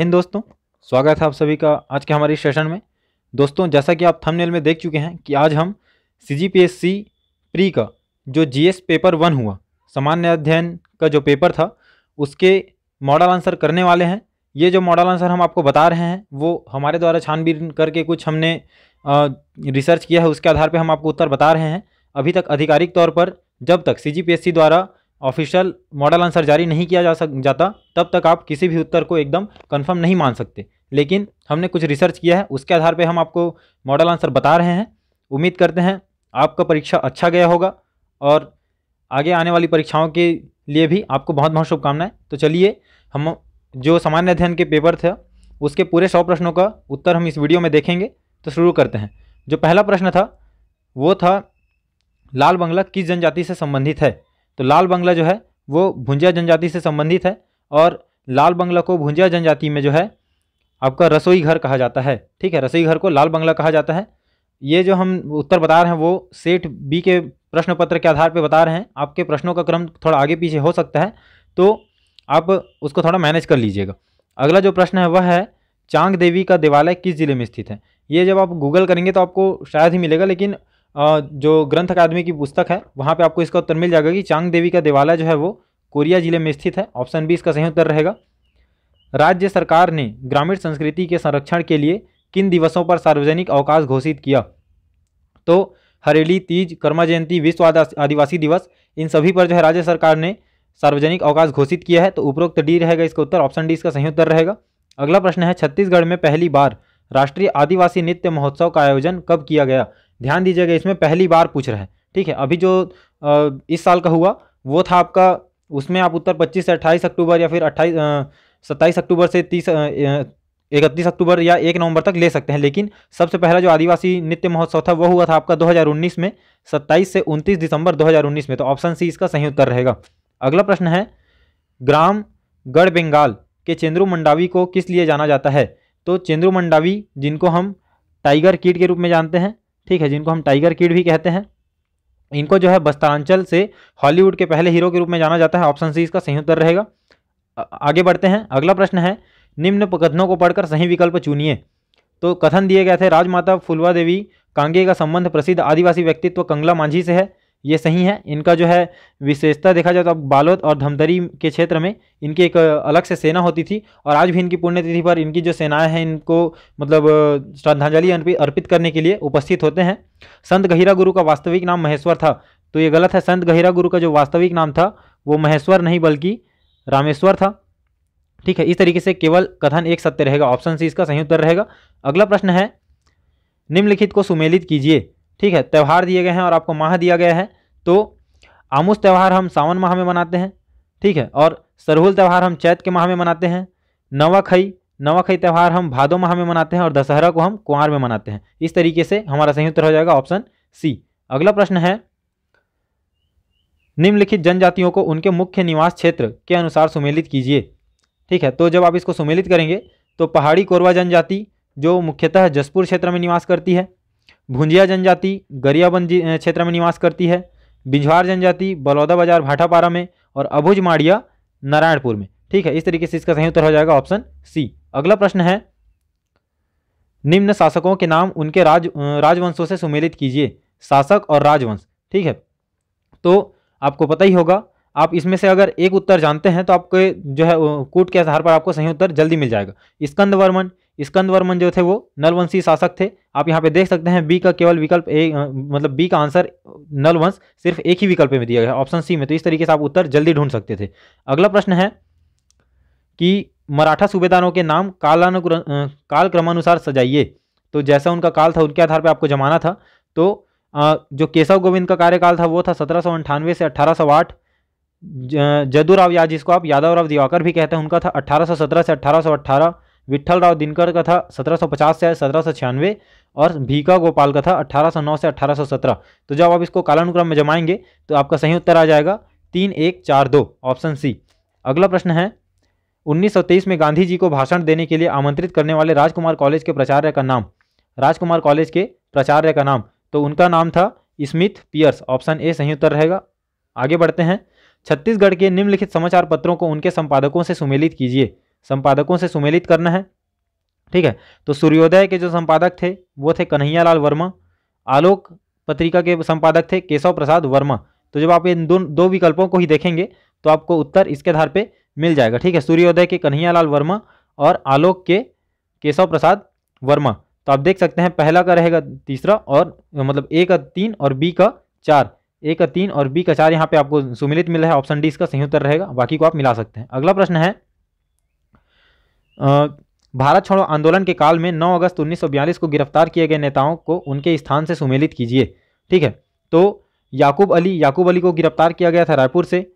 इन दोस्तों स्वागत है आप सभी का आज के हमारे सेशन में दोस्तों जैसा कि आप थंबनेल में देख चुके हैं कि आज हम C G P S C pre का जो जीएस पेपर वन हुआ सामान्य अध्ययन का जो पेपर था उसके मॉडल आंसर करने वाले हैं ये जो मॉडल आंसर हम आपको बता रहे हैं वो हमारे द्वारा छानबीन करके कुछ हमने आ, रिसर्च किया है उसके आधार पर हम आपको उत्तर बता रहे हैं अभी तक आधिकारिक तौर पर जब तक सी द्वारा ऑफिशियल मॉडल आंसर जारी नहीं किया जा सक जाता तब तक आप किसी भी उत्तर को एकदम कंफर्म नहीं मान सकते लेकिन हमने कुछ रिसर्च किया है उसके आधार पर हम आपको मॉडल आंसर बता रहे हैं उम्मीद करते हैं आपका परीक्षा अच्छा गया होगा और आगे आने वाली परीक्षाओं के लिए भी आपको बहुत बहुत शुभकामनाएं तो चलिए हम जो सामान्य अध्ययन के पेपर थे उसके पूरे सौ प्रश्नों का उत्तर हम इस वीडियो में देखेंगे तो शुरू करते हैं जो पहला प्रश्न था वो था लाल बंगला किस जनजाति से संबंधित है तो लाल बंगला जो है वो भुंजिया जनजाति से संबंधित है और लाल बंगला को भुंजिया जनजाति में जो है आपका रसोई घर कहा जाता है ठीक है रसोई घर को लाल बंगला कहा जाता है ये जो हम उत्तर बता रहे हैं वो सेठ बी के प्रश्न पत्र के आधार पर बता रहे हैं आपके प्रश्नों का क्रम थोड़ा आगे पीछे हो सकता है तो आप उसको थोड़ा मैनेज कर लीजिएगा अगला जो प्रश्न है वह है चांग देवी का देवालय किस जिले में स्थित है ये जब आप गूगल करेंगे तो आपको शायद ही मिलेगा लेकिन जो ग्रंथ अकादमी की पुस्तक है वहाँ पे आपको इसका उत्तर मिल जाएगा कि चांग देवी का देवालय जो है वो कोरिया जिले में स्थित है ऑप्शन बी इसका सही उत्तर रहेगा राज्य सरकार ने ग्रामीण संस्कृति के संरक्षण के लिए किन दिवसों पर सार्वजनिक अवकाश घोषित किया तो हरेली तीज कर्मा जयंती विश्व आदिवासी दिवस इन सभी पर जो है राज्य सरकार ने सार्वजनिक अवकाश घोषित किया है तो उपरोक्त डी रहेगा इसका उत्तर ऑप्शन डी इसका सही उत्तर रहेगा अगला प्रश्न है छत्तीसगढ़ में पहली बार राष्ट्रीय आदिवासी नृत्य महोत्सव का आयोजन कब किया गया ध्यान दीजिएगा इसमें पहली बार पूछ रहे है ठीक है अभी जो इस साल का हुआ वो था आपका उसमें आप उत्तर 25 से 28 अक्टूबर या फिर 28 सत्ताईस अक्टूबर से तीस इकतीस अक्टूबर या एक नवंबर तक ले सकते हैं लेकिन सबसे पहला जो आदिवासी नृत्य महोत्सव था वो हुआ था आपका 2019 में 27 से 29 दिसंबर 2019 में तो ऑप्शन सी इसका सही उत्तर रहेगा अगला प्रश्न है ग्राम गढ़ बंगाल के चंद्रू मंडावी को किस लिए जाना जाता है तो चेंद्रु मंडावी जिनको हम टाइगर किड के रूप में जानते हैं ठीक है जिनको हम टाइगर किड भी कहते हैं इनको जो है बस्तरांचल से हॉलीवुड के पहले हीरो के रूप में जाना जाता है ऑप्शन सी इसका सही उत्तर रहेगा आगे बढ़ते हैं अगला प्रश्न है निम्न कथनों को पढ़कर सही विकल्प चुनिए तो कथन दिए गए थे राजमाता फुलवा देवी कांगे का संबंध प्रसिद्ध आदिवासी व्यक्तित्व कंगला मांझी से है ये सही है इनका जो है विशेषता देखा जाए तो अब बालोद और धमतरी के क्षेत्र में इनकी एक अलग से सेना होती थी और आज भी इनकी पुण्यतिथि पर इनकी जो सेनाएं हैं इनको मतलब श्रद्धांजलि अर्पित करने के लिए उपस्थित होते हैं संत गहिरा गुरु का वास्तविक नाम महेश्वर था तो ये गलत है संत गहिरा गुरु का जो वास्तविक नाम था वो महेश्वर नहीं बल्कि रामेश्वर था ठीक है इस तरीके से केवल कथन एक सत्य रहेगा ऑप्शन सी इसका सही उत्तर रहेगा अगला प्रश्न है निम्नलिखित को सुमेलित कीजिए ठीक है त्यौहार दिए गए हैं और आपको माह दिया गया है तो आमुस त्यौहार हम सावन माह में मनाते हैं ठीक है और सरहुल त्यौहार हम चैत के माह में मनाते हैं नवाखई नवाखई त्यौहार हम भादो माह में मनाते हैं और दशहरा को हम कुंवर में मनाते हैं इस तरीके से हमारा सही उत्तर हो जाएगा ऑप्शन सी अगला प्रश्न है निम्नलिखित जनजातियों को उनके मुख्य निवास क्षेत्र के अनुसार सुमेलित कीजिए ठीक है तो जब आप इसको सुमेलित करेंगे तो पहाड़ी कोरवा जनजाति जो मुख्यतः जसपुर क्षेत्र में निवास करती है भुंजिया जनजाति गरियाबंद क्षेत्र में निवास करती है बिझवार जनजाति बलौदा बाजार भाटापारा में और अभुज माड़िया नारायणपुर में ठीक है इस तरीके से इसका सही उत्तर हो जाएगा ऑप्शन सी अगला प्रश्न है निम्न शासकों के नाम उनके राज राजवंशों से सुमेलित कीजिए शासक और राजवंश ठीक है तो आपको पता ही होगा आप इसमें से अगर एक उत्तर जानते हैं तो आपके जो है कूट के आधार पर आपको सही उत्तर जल्दी मिल जाएगा स्कंद वर्मन स्कंद वर्मन जो थे वो नलवंशी शासक थे आप यहाँ पे देख सकते हैं बी का केवल विकल्प ए मतलब बी का आंसर नलवंश सिर्फ एक ही विकल्प में दिया गया ऑप्शन सी में तो इस तरीके से आप उत्तर जल्दी ढूंढ सकते थे अगला प्रश्न है कि मराठा सूबेदारों के नाम कालानुक्र क्रमानुसार सजाइए तो जैसा उनका काल था उनके आधार पर आपको जमाना था तो जो केशव गोविंद का कार्यकाल था वो था सत्रह से अठारह जदुराव या जिसको आप यादवराव दिवाकर भी कहते हैं उनका था 1817 से अठारह विट्ठल राव दिनकर का था 1750 से सत्रह और भीका गोपाल का था 1809 से 1817 तो जब आप इसको कालानुक्रम में जमाएंगे तो आपका सही उत्तर आ जाएगा तीन एक चार दो ऑप्शन सी अगला प्रश्न है 1923 में गांधी जी को भाषण देने के लिए आमंत्रित करने वाले राजकुमार कॉलेज के प्राचार्य का नाम राजकुमार कॉलेज के प्राचार्य का नाम तो उनका नाम था स्मिथ पियर्स ऑप्शन ए सही उत्तर रहेगा आगे बढ़ते हैं छत्तीसगढ़ के निम्नलिखित समाचार पत्रों को उनके संपादकों से सुमेलित कीजिए संपादकों से सुमेलित करना है ठीक है तो सूर्योदय के जो संपादक थे वो थे कन्हैयालाल वर्मा आलोक पत्रिका के संपादक थे केशव प्रसाद वर्मा तो जब आप इन दो दो विकल्पों को ही देखेंगे तो आपको उत्तर इसके आधार पे मिल जाएगा ठीक है सूर्योदय के कन्हैयालाल वर्मा और आलोक के केशव प्रसाद वर्मा तो आप देख सकते हैं पहला का रहेगा तीसरा और मतलब ए का तीन और बी का चार ए का तीन और बी का चार यहाँ पे आपको सुमिलित मिला है ऑप्शन डी इसका सही उत्तर रहेगा बाकी को आप मिला सकते हैं अगला प्रश्न है भारत छोड़ो आंदोलन के काल में 9 अगस्त 1942 को गिरफ्तार किए गए नेताओं को उनके स्थान से सुमेलित कीजिए ठीक है तो याकूब अली याकूब अली को गिरफ्तार किया गया था रायपुर से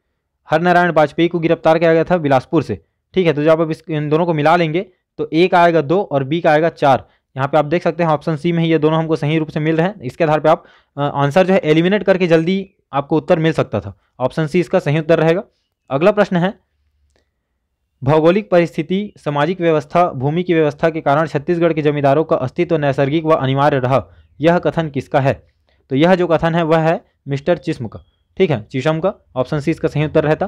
हर नारायण वाजपेयी को गिरफ्तार किया गया था बिलासपुर से ठीक है तो जब आप इस इन दोनों को मिला लेंगे तो एक आएगा दो और बी का आएगा चार यहाँ पे आप देख सकते हैं ऑप्शन सी में ही ये दोनों हमको सही रूप से मिल रहे हैं इसके आधार पे आप आंसर जो है एलिमिनेट करके जल्दी आपको उत्तर मिल सकता था ऑप्शन सी इसका सही उत्तर रहेगा अगला प्रश्न है भौगोलिक परिस्थिति सामाजिक व्यवस्था भूमि की व्यवस्था के कारण छत्तीसगढ़ के जमींदारों का अस्तित्व नैसर्गिक व अनिवार्य रहा यह कथन किसका है तो यह जो कथन है वह है मिस्टर चिस्म का ठीक है चिशम का ऑप्शन सी इसका सही उत्तर रहता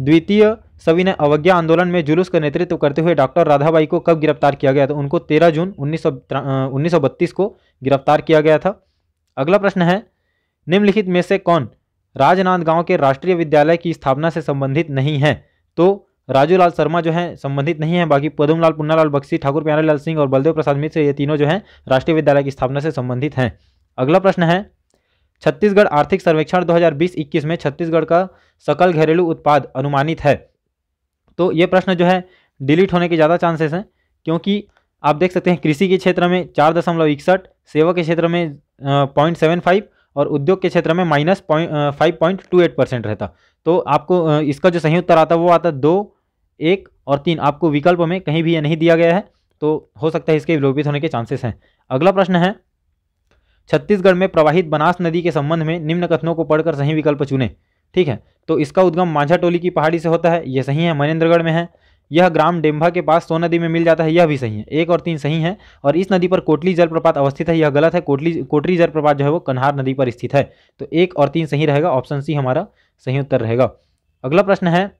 द्वितीय सवि ने अवज्ञा आंदोलन में जुलूस का नेतृत्व करते हुए डॉक्टर राधाबाई को कब गिरफ्तार किया गया था उनको 13 जून उन्नीस सौ को गिरफ्तार किया गया था अगला प्रश्न है निम्नलिखित में से कौन राजनांदगांव के राष्ट्रीय विद्यालय की स्थापना से संबंधित नहीं है तो राजू लाल शर्मा जो है संबंधित नहीं है बाकी पदमलाल पुन्नालाल बख्शी ठाकुर प्यारेलाल सिंह और बलदेव प्रसाद मिश्र ये तीनों जो है राष्ट्रीय विद्यालय की स्थापना से संबंधित हैं अगला प्रश्न है छत्तीसगढ़ आर्थिक सर्वेक्षण 2020-21 में छत्तीसगढ़ का सकल घरेलू उत्पाद अनुमानित है तो ये प्रश्न जो है डिलीट होने के ज़्यादा चांसेस हैं क्योंकि आप देख सकते हैं कृषि के क्षेत्र में चार दशमलव इकसठ सेवा के क्षेत्र में पॉइंट सेवन फाइव और उद्योग के क्षेत्र में minus point five point two eight percent रहता तो आपको इसका जो सही उत्तर आता वो आता दो एक और तीन आपको विकल्प में कहीं भी यह नहीं दिया गया है तो हो सकता है इसके विलोपित होने के चांसेस हैं अगला प्रश्न है छत्तीसगढ़ में प्रवाहित बनास नदी के संबंध में निम्न कथनों को पढ़कर सही विकल्प चुने ठीक है तो इसका उद्गम मांझा टोली की पहाड़ी से होता है यह सही है मनेन्द्रगढ़ में है यह ग्राम डेम्भा के पास सोन नदी में मिल जाता है यह भी सही है एक और तीन सही है और इस नदी पर कोटली जलप्रपात अवस्थित है यह गलत है कोटली कोटरी जलप्रपात जो है वो कन्हार नदी पर स्थित है तो एक और तीन सही रहेगा ऑप्शन सी हमारा सही उत्तर रहेगा अगला प्रश्न है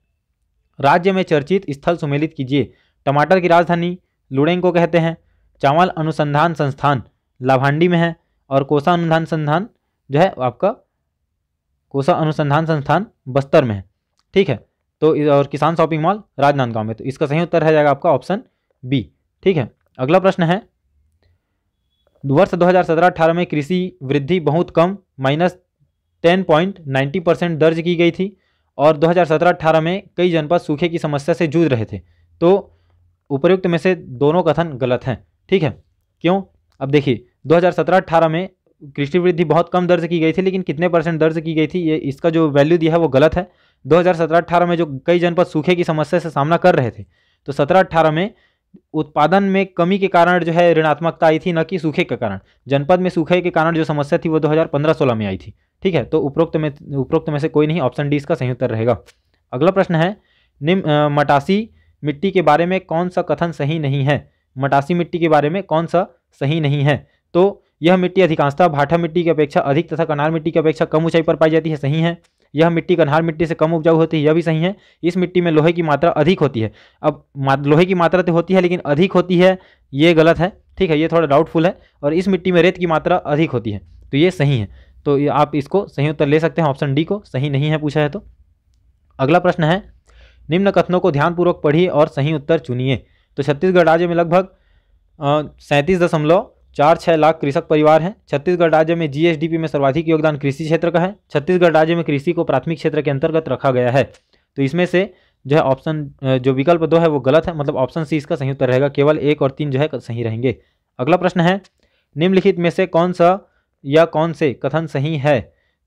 राज्य में चर्चित स्थल सुमेलित कीजिए टमाटर की राजधानी लुडेंग को कहते हैं चावल अनुसंधान संस्थान लाभांडी में है और कोसा अनुसंधान संस्थान जो है आपका कोसा अनुसंधान संस्थान बस्तर में है ठीक है तो और किसान शॉपिंग मॉल राजनांदगांव में तो इसका सही उत्तर रह जाएगा आपका ऑप्शन बी ठीक है अगला प्रश्न है वर्ष 2017-18 में कृषि वृद्धि बहुत कम minus ten point ninety percent दर्ज की गई थी और 2017-18 में कई जनपद सूखे की समस्या से जूझ रहे थे तो उपयुक्त में से दोनों कथन गलत हैं ठीक है क्यों अब देखिए 2017-18 में कृषि वृद्धि बहुत कम दर्ज की गई थी लेकिन कितने परसेंट दर्ज की गई थी ये इसका जो वैल्यू दिया है वो गलत है 2017-18 में जो कई जनपद सूखे की समस्या से सामना कर रहे थे तो सत्रह अट्ठारह में उत्पादन में कमी के कारण जो है ऋणात्मकता आई थी न कि सूखे के कारण जनपद में सूखे के कारण जो समस्या थी वो 2015-16 में आई थी ठीक है तो उपरोक्त में उपरोक्त में से कोई नहीं ऑप्शन डी इसका सही उत्तर रहेगा अगला प्रश्न है निम मटासी मिट्टी के बारे में कौन सा कथन सही नहीं है मटासी मिट्टी के बारे में कौन सा सही नहीं है तो यह मिट्टी अधिकांशतः भाठा मिट्टी की अपेक्षा अधिक तथा कनार मिट्टी की अपेक्षा कम ऊंचाई पर पाई जाती है सही है यह मिट्टी कन्हार मिट्टी से कम उपजाऊ होती है यह भी सही है इस मिट्टी में लोहे की मात्रा अधिक होती है अब लोहे की मात्रा तो होती है लेकिन अधिक होती है ये गलत है ठीक है ये थोड़ा डाउटफुल है और इस मिट्टी में रेत की मात्रा अधिक होती है तो ये सही है तो आप इसको सही उत्तर ले सकते हैं ऑप्शन डी को सही नहीं है पूछा है तो अगला प्रश्न है निम्न कथनों को ध्यानपूर्वक पढ़िए और सही उत्तर चुनिए तो छत्तीसगढ़ राज्य में लगभग सैंतीस दशमलव चार छः लाख कृषक परिवार हैं छत्तीसगढ़ राज्य में जीएसडीपी में सर्वाधिक योगदान कृषि क्षेत्र का है छत्तीसगढ़ राज्य में कृषि को प्राथमिक क्षेत्र के अंतर्गत रखा गया है तो इसमें से जो है ऑप्शन जो विकल्प दो है वो गलत है मतलब ऑप्शन सी इसका सही उत्तर रहेगा केवल एक और तीन जो है सही रहेंगे अगला प्रश्न है निम्नलिखित में से कौन सा या कौन से कथन सही है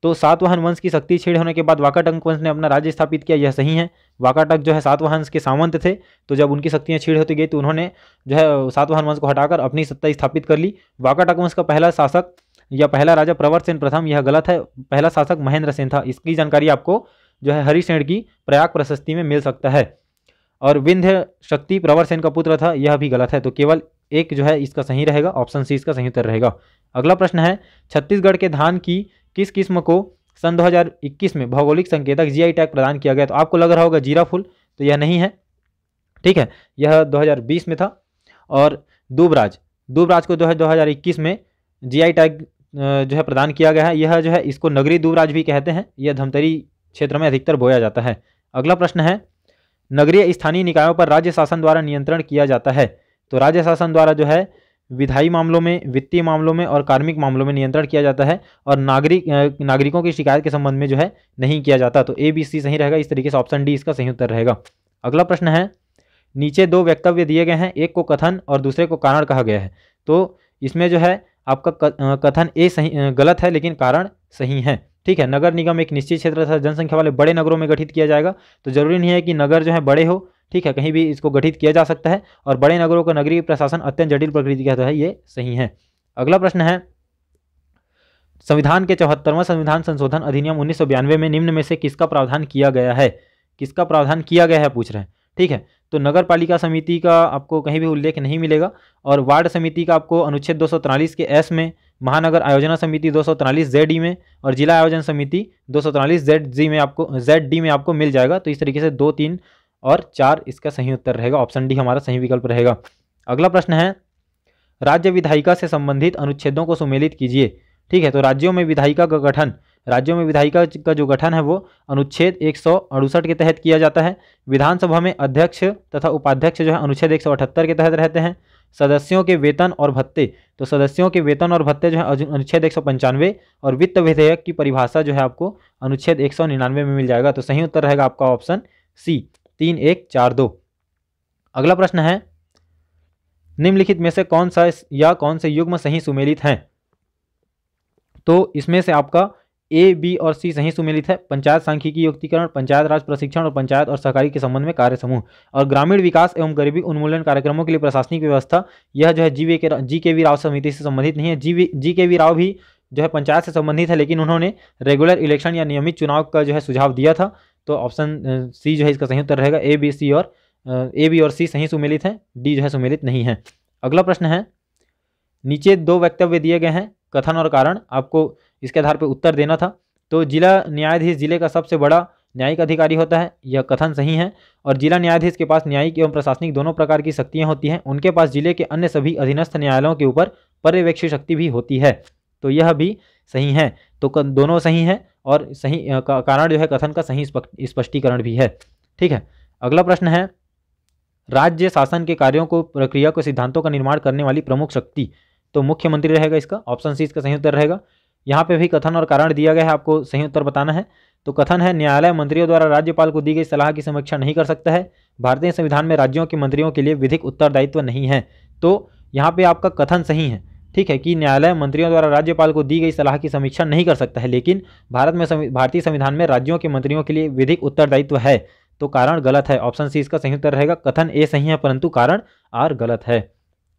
तो सातवाहन वंश की शक्ति छेड़ होने के बाद वाकाटंक वंश ने अपना राज्य स्थापित किया यह सही है वाकाटक जो है सातवाहन के सामंत थे तो जब उनकी शक्तियाँ छेड़ होती गई तो उन्होंने जो है सातवाहन वंश को हटाकर अपनी सत्ता स्थापित कर ली वाकाटक वंश का पहला शासक या पहला राजा प्रवर सेन प्रथम यह गलत है पहला शासक महेंद्र सेन था इसकी जानकारी आपको जो है हरिसेन की प्रयाग प्रशस्ति में मिल सकता है और विंध्य शक्ति प्रवर सेन का पुत्र था यह भी गलत है तो केवल एक जो है इसका सही रहेगा ऑप्शन सी इसका सही उत्तर रहेगा अगला प्रश्न है छत्तीसगढ़ के धान की किस किस्म को सन 2021 में भौगोलिक संकेतक जीआई टैग प्रदान किया गया तो आपको लग रहा होगा जीरा फूल तो यह नहीं है ठीक है यह 2020 में था और दूबराज दूबराज को जो है 2021 में जीआई टैग जो है प्रदान किया गया है यह जो है इसको नगरी दूबराज भी कहते हैं यह धमतरी क्षेत्र में अधिकतर बोया जाता है अगला प्रश्न है नगरीय स्थानीय निकायों पर राज्य शासन द्वारा नियंत्रण किया जाता है तो राज्य शासन द्वारा जो है विधायी मामलों में वित्तीय मामलों में और कार्मिक मामलों में नियंत्रण किया जाता है और नागरिक नागरिकों की शिकायत के संबंध में जो है नहीं किया जाता तो ए बी सी सही रहेगा इस तरीके से ऑप्शन डी इसका सही उत्तर रहेगा अगला प्रश्न है नीचे दो वक्तव्य दिए गए हैं एक को कथन और दूसरे को कारण कहा गया है तो इसमें जो है आपका कथन ए सही गलत है लेकिन कारण सही है ठीक है नगर निगम एक निश्चित क्षेत्र तथा जनसंख्या वाले बड़े नगरों में गठित किया जाएगा तो जरूरी नहीं है कि नगर जो है बड़े हो ठीक है कहीं भी इसको गठित किया जा सकता है और बड़े नगरों का नगरीय प्रशासन अत्यंत जटिल प्रकृति का है ये सही है अगला प्रश्न है संविधान के चौहत्तरवां संविधान संशोधन अधिनियम उन्नीस में निम्न में से किसका प्रावधान किया गया है किसका प्रावधान किया गया है पूछ रहे हैं ठीक है तो नगर पालिका समिति का आपको कहीं भी उल्लेख नहीं मिलेगा और वार्ड समिति का आपको अनुच्छेद दो के एस में महानगर आयोजना समिति दो जेड ई में और जिला आयोजन समिति दो जेड जी में आपको जेड डी में आपको मिल जाएगा तो इस तरीके से दो तीन और चार इसका सही उत्तर रहेगा ऑप्शन डी हमारा सही विकल्प रहेगा अगला प्रश्न है राज्य विधायिका से संबंधित अनुच्छेदों को सुमेलित कीजिए ठीक है तो राज्यों में विधायिका का गठन राज्यों में विधायिका का जो गठन है वो अनुच्छेद एक के तहत किया जाता है विधानसभा में अध्यक्ष तथा उपाध्यक्ष जो है अनुच्छेद एक के तहत रहते हैं सदस्यों के वेतन और भत्ते तो सदस्यों के वेतन और भत्ते जो है अनुच्छेद एक और वित्त विधेयक की परिभाषा जो है आपको अनुच्छेद एक में मिल जाएगा तो सही उत्तर रहेगा आपका ऑप्शन सी तीन एक चार दो अगला प्रश्न है निम्नलिखित में से कौन सा या कौन से युग्म सही सुमेलित हैं तो इसमें से आपका ए बी और सी सही सुमेलित है पंचायत सांख्यिकी युक्तिकरण पंचायत राज प्रशिक्षण और पंचायत और सहकारी के संबंध में कार्य समूह और ग्रामीण विकास एवं गरीबी उन्मूलन कार्यक्रमों के लिए प्रशासनिक व्यवस्था यह जो है जीवी के जी के वी राव समिति से संबंधित नहीं है जी जी के वी राव भी जो है पंचायत से संबंधित है लेकिन उन्होंने रेगुलर इलेक्शन या नियमित चुनाव का जो है सुझाव दिया था तो ऑप्शन सी जो है इसका सही उत्तर रहेगा ए बी सी और ए बी और सी सही सुमेलित हैं डी जो है सुमेलित नहीं है अगला प्रश्न है नीचे दो वक्तव्य दिए गए हैं कथन और कारण आपको इसके आधार पर उत्तर देना था तो जिला न्यायाधीश जिले का सबसे बड़ा न्यायिक अधिकारी होता है यह कथन सही है और जिला न्यायाधीश के पास न्यायिक एवं प्रशासनिक दोनों प्रकार की शक्तियाँ होती हैं उनके पास जिले के अन्य सभी अधीनस्थ न्यायालयों के ऊपर पर्यवेक्षी शक्ति भी होती है तो यह भी सही है तो दोनों सही हैं और सही कारण जो है कथन का सही स्पष्टीकरण भी है ठीक है अगला प्रश्न है राज्य शासन के कार्यों को प्रक्रिया को सिद्धांतों का निर्माण करने वाली प्रमुख शक्ति तो मुख्यमंत्री रहेगा इसका ऑप्शन सी इसका सही उत्तर रहेगा यहाँ पे भी कथन और कारण दिया गया है आपको सही उत्तर बताना है तो कथन है न्यायालय मंत्रियों द्वारा राज्यपाल को दी गई सलाह की समीक्षा नहीं कर सकता है भारतीय संविधान में राज्यों के मंत्रियों के लिए विधिक उत्तरदायित्व नहीं है तो यहाँ पे आपका कथन सही है ठीक है कि न्यायालय मंत्रियों द्वारा राज्यपाल को दी गई सलाह की समीक्षा नहीं कर सकता है लेकिन भारत में भारतीय संविधान में राज्यों के मंत्रियों के लिए विधिक उत्तरदायित्व है तो कारण गलत है ऑप्शन सी इसका सही उत्तर रहेगा कथन ए सही है परंतु कारण आर गलत है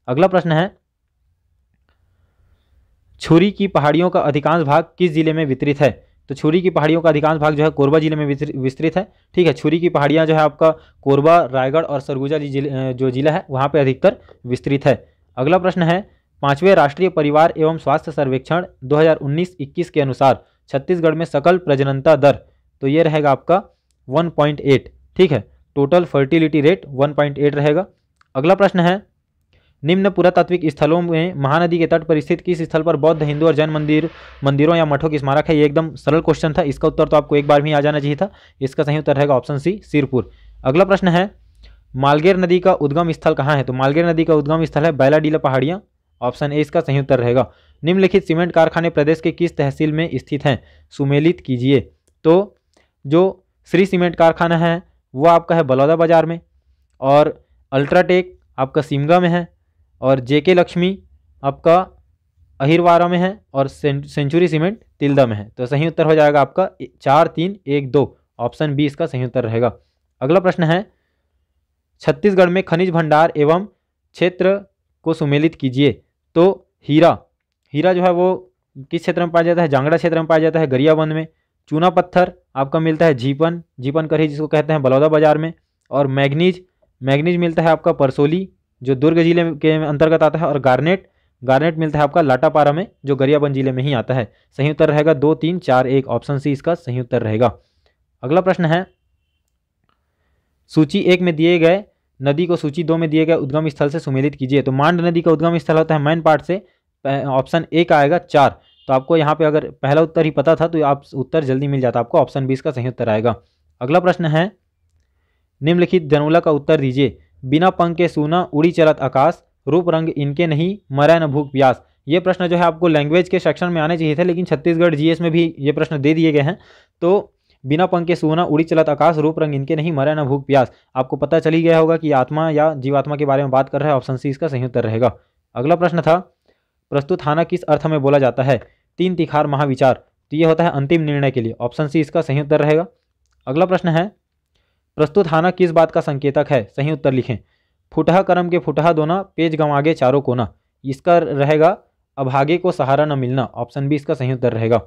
अगला प्रश्न है छुरी की पहाड़ियों का अधिकांश भाग किस जिले में वितरित है तो छुरी की पहाड़ियों का अधिकांश भाग जो है कोरबा जिले में विस्तृत है ठीक है छुरी की पहाड़ियां जो है आपका कोरबा रायगढ़ और सरगुजा जिले जो जिला है वहां पर अधिकतर विस्तृत है अगला प्रश्न है पांचवें राष्ट्रीय परिवार एवं स्वास्थ्य सर्वेक्षण 2019-21 के अनुसार छत्तीसगढ़ में सकल प्रजननता दर तो ये रहेगा आपका 1.8 ठीक है टोटल फर्टिलिटी रेट 1.8 रहेगा अगला प्रश्न है निम्न पुरातात्विक स्थलों में महानदी के तट पर स्थित किस स्थल पर बौद्ध हिंदू और जैन मंदिर मंदिरों या मठों की स्मारक है ये एकदम सरल क्वेश्चन था इसका उत्तर तो आपको एक बार भी आ जाना चाहिए था इसका सही उत्तर रहेगा ऑप्शन सी सिरपुर अगला प्रश्न है मालगेर नदी का उद्गम स्थल कहाँ है तो मालगेर नदी का उद्गम स्थल है बैलाडीला पहाड़ियाँ ऑप्शन ए इसका सही उत्तर रहेगा निम्नलिखित सीमेंट कारखाने प्रदेश के किस तहसील में स्थित हैं सुमेलित कीजिए तो जो श्री सीमेंट कारखाना है वो आपका है बलौदा बाजार में और अल्ट्राटेक आपका सिमगा में है और जेके लक्ष्मी आपका अहिरवारा में है और सेंचुरी सीमेंट तिलदा में है तो सही उत्तर हो जाएगा आपका चार तीन एक दो ऑप्शन बी इसका सही उत्तर रहेगा अगला प्रश्न है छत्तीसगढ़ में खनिज भंडार एवं क्षेत्र को सुमेलित कीजिए तो हीरा हीरा जो है वो किस क्षेत्र में पाया जाता है जांगड़ा क्षेत्र में पाया जाता है गरियाबंद में चूना पत्थर आपका मिलता है जीपन जीपन करही जिसको कहते हैं बलौदा बाजार में और मैग्नीज मैग्नीज मिलता है आपका परसोली जो दुर्ग जिले के अंतर्गत आता है और गार्नेट गार्नेट मिलता है आपका लाटापारा में जो गरियाबंद जिले में ही आता है सही उत्तर रहेगा दो तीन चार एक ऑप्शन सी इसका सही उत्तर रहेगा अगला प्रश्न है सूची एक में दिए गए नदी को सूची दो में दिए गए उद्गम स्थल से सुमेलित कीजिए तो मांड नदी का उद्गम स्थल होता है मैन पार्ट से ऑप्शन ए का आएगा चार तो आपको यहाँ पे अगर पहला उत्तर ही पता था तो आप उत्तर जल्दी मिल जाता आपको ऑप्शन बीस का सही उत्तर आएगा अगला प्रश्न है निम्नलिखित जनूला का उत्तर दीजिए बिना पंख के सूना उड़ी चलत आकाश रूप रंग इनके नहीं मरा न भूख प्यास ये प्रश्न जो है आपको लैंग्वेज के सेक्शन में आने चाहिए थे लेकिन छत्तीसगढ़ जीएस में भी ये प्रश्न दे दिए गए हैं तो बिना पंखे सोना उड़ी चलत आकाश रूप रंग इनके नहीं मरे ना भूख प्यास आपको पता चली गया होगा कि आत्मा या जीवात्मा के बारे में बात कर रहे हैं ऑप्शन सी इसका सही उत्तर रहेगा अगला प्रश्न था प्रस्तुत हाना किस अर्थ में बोला जाता है तीन तिखार महाविचार तो ये होता है अंतिम निर्णय के लिए ऑप्शन सी इसका सही उत्तर रहेगा अगला प्रश्न है प्रस्तुत हाना किस बात का संकेतक है सही उत्तर लिखें फुटहा कर्म के फुटहा दोना पेज गंवागे चारों कोना इसका रहेगा अभागे को सहारा न मिलना ऑप्शन बी इसका सही उत्तर रहेगा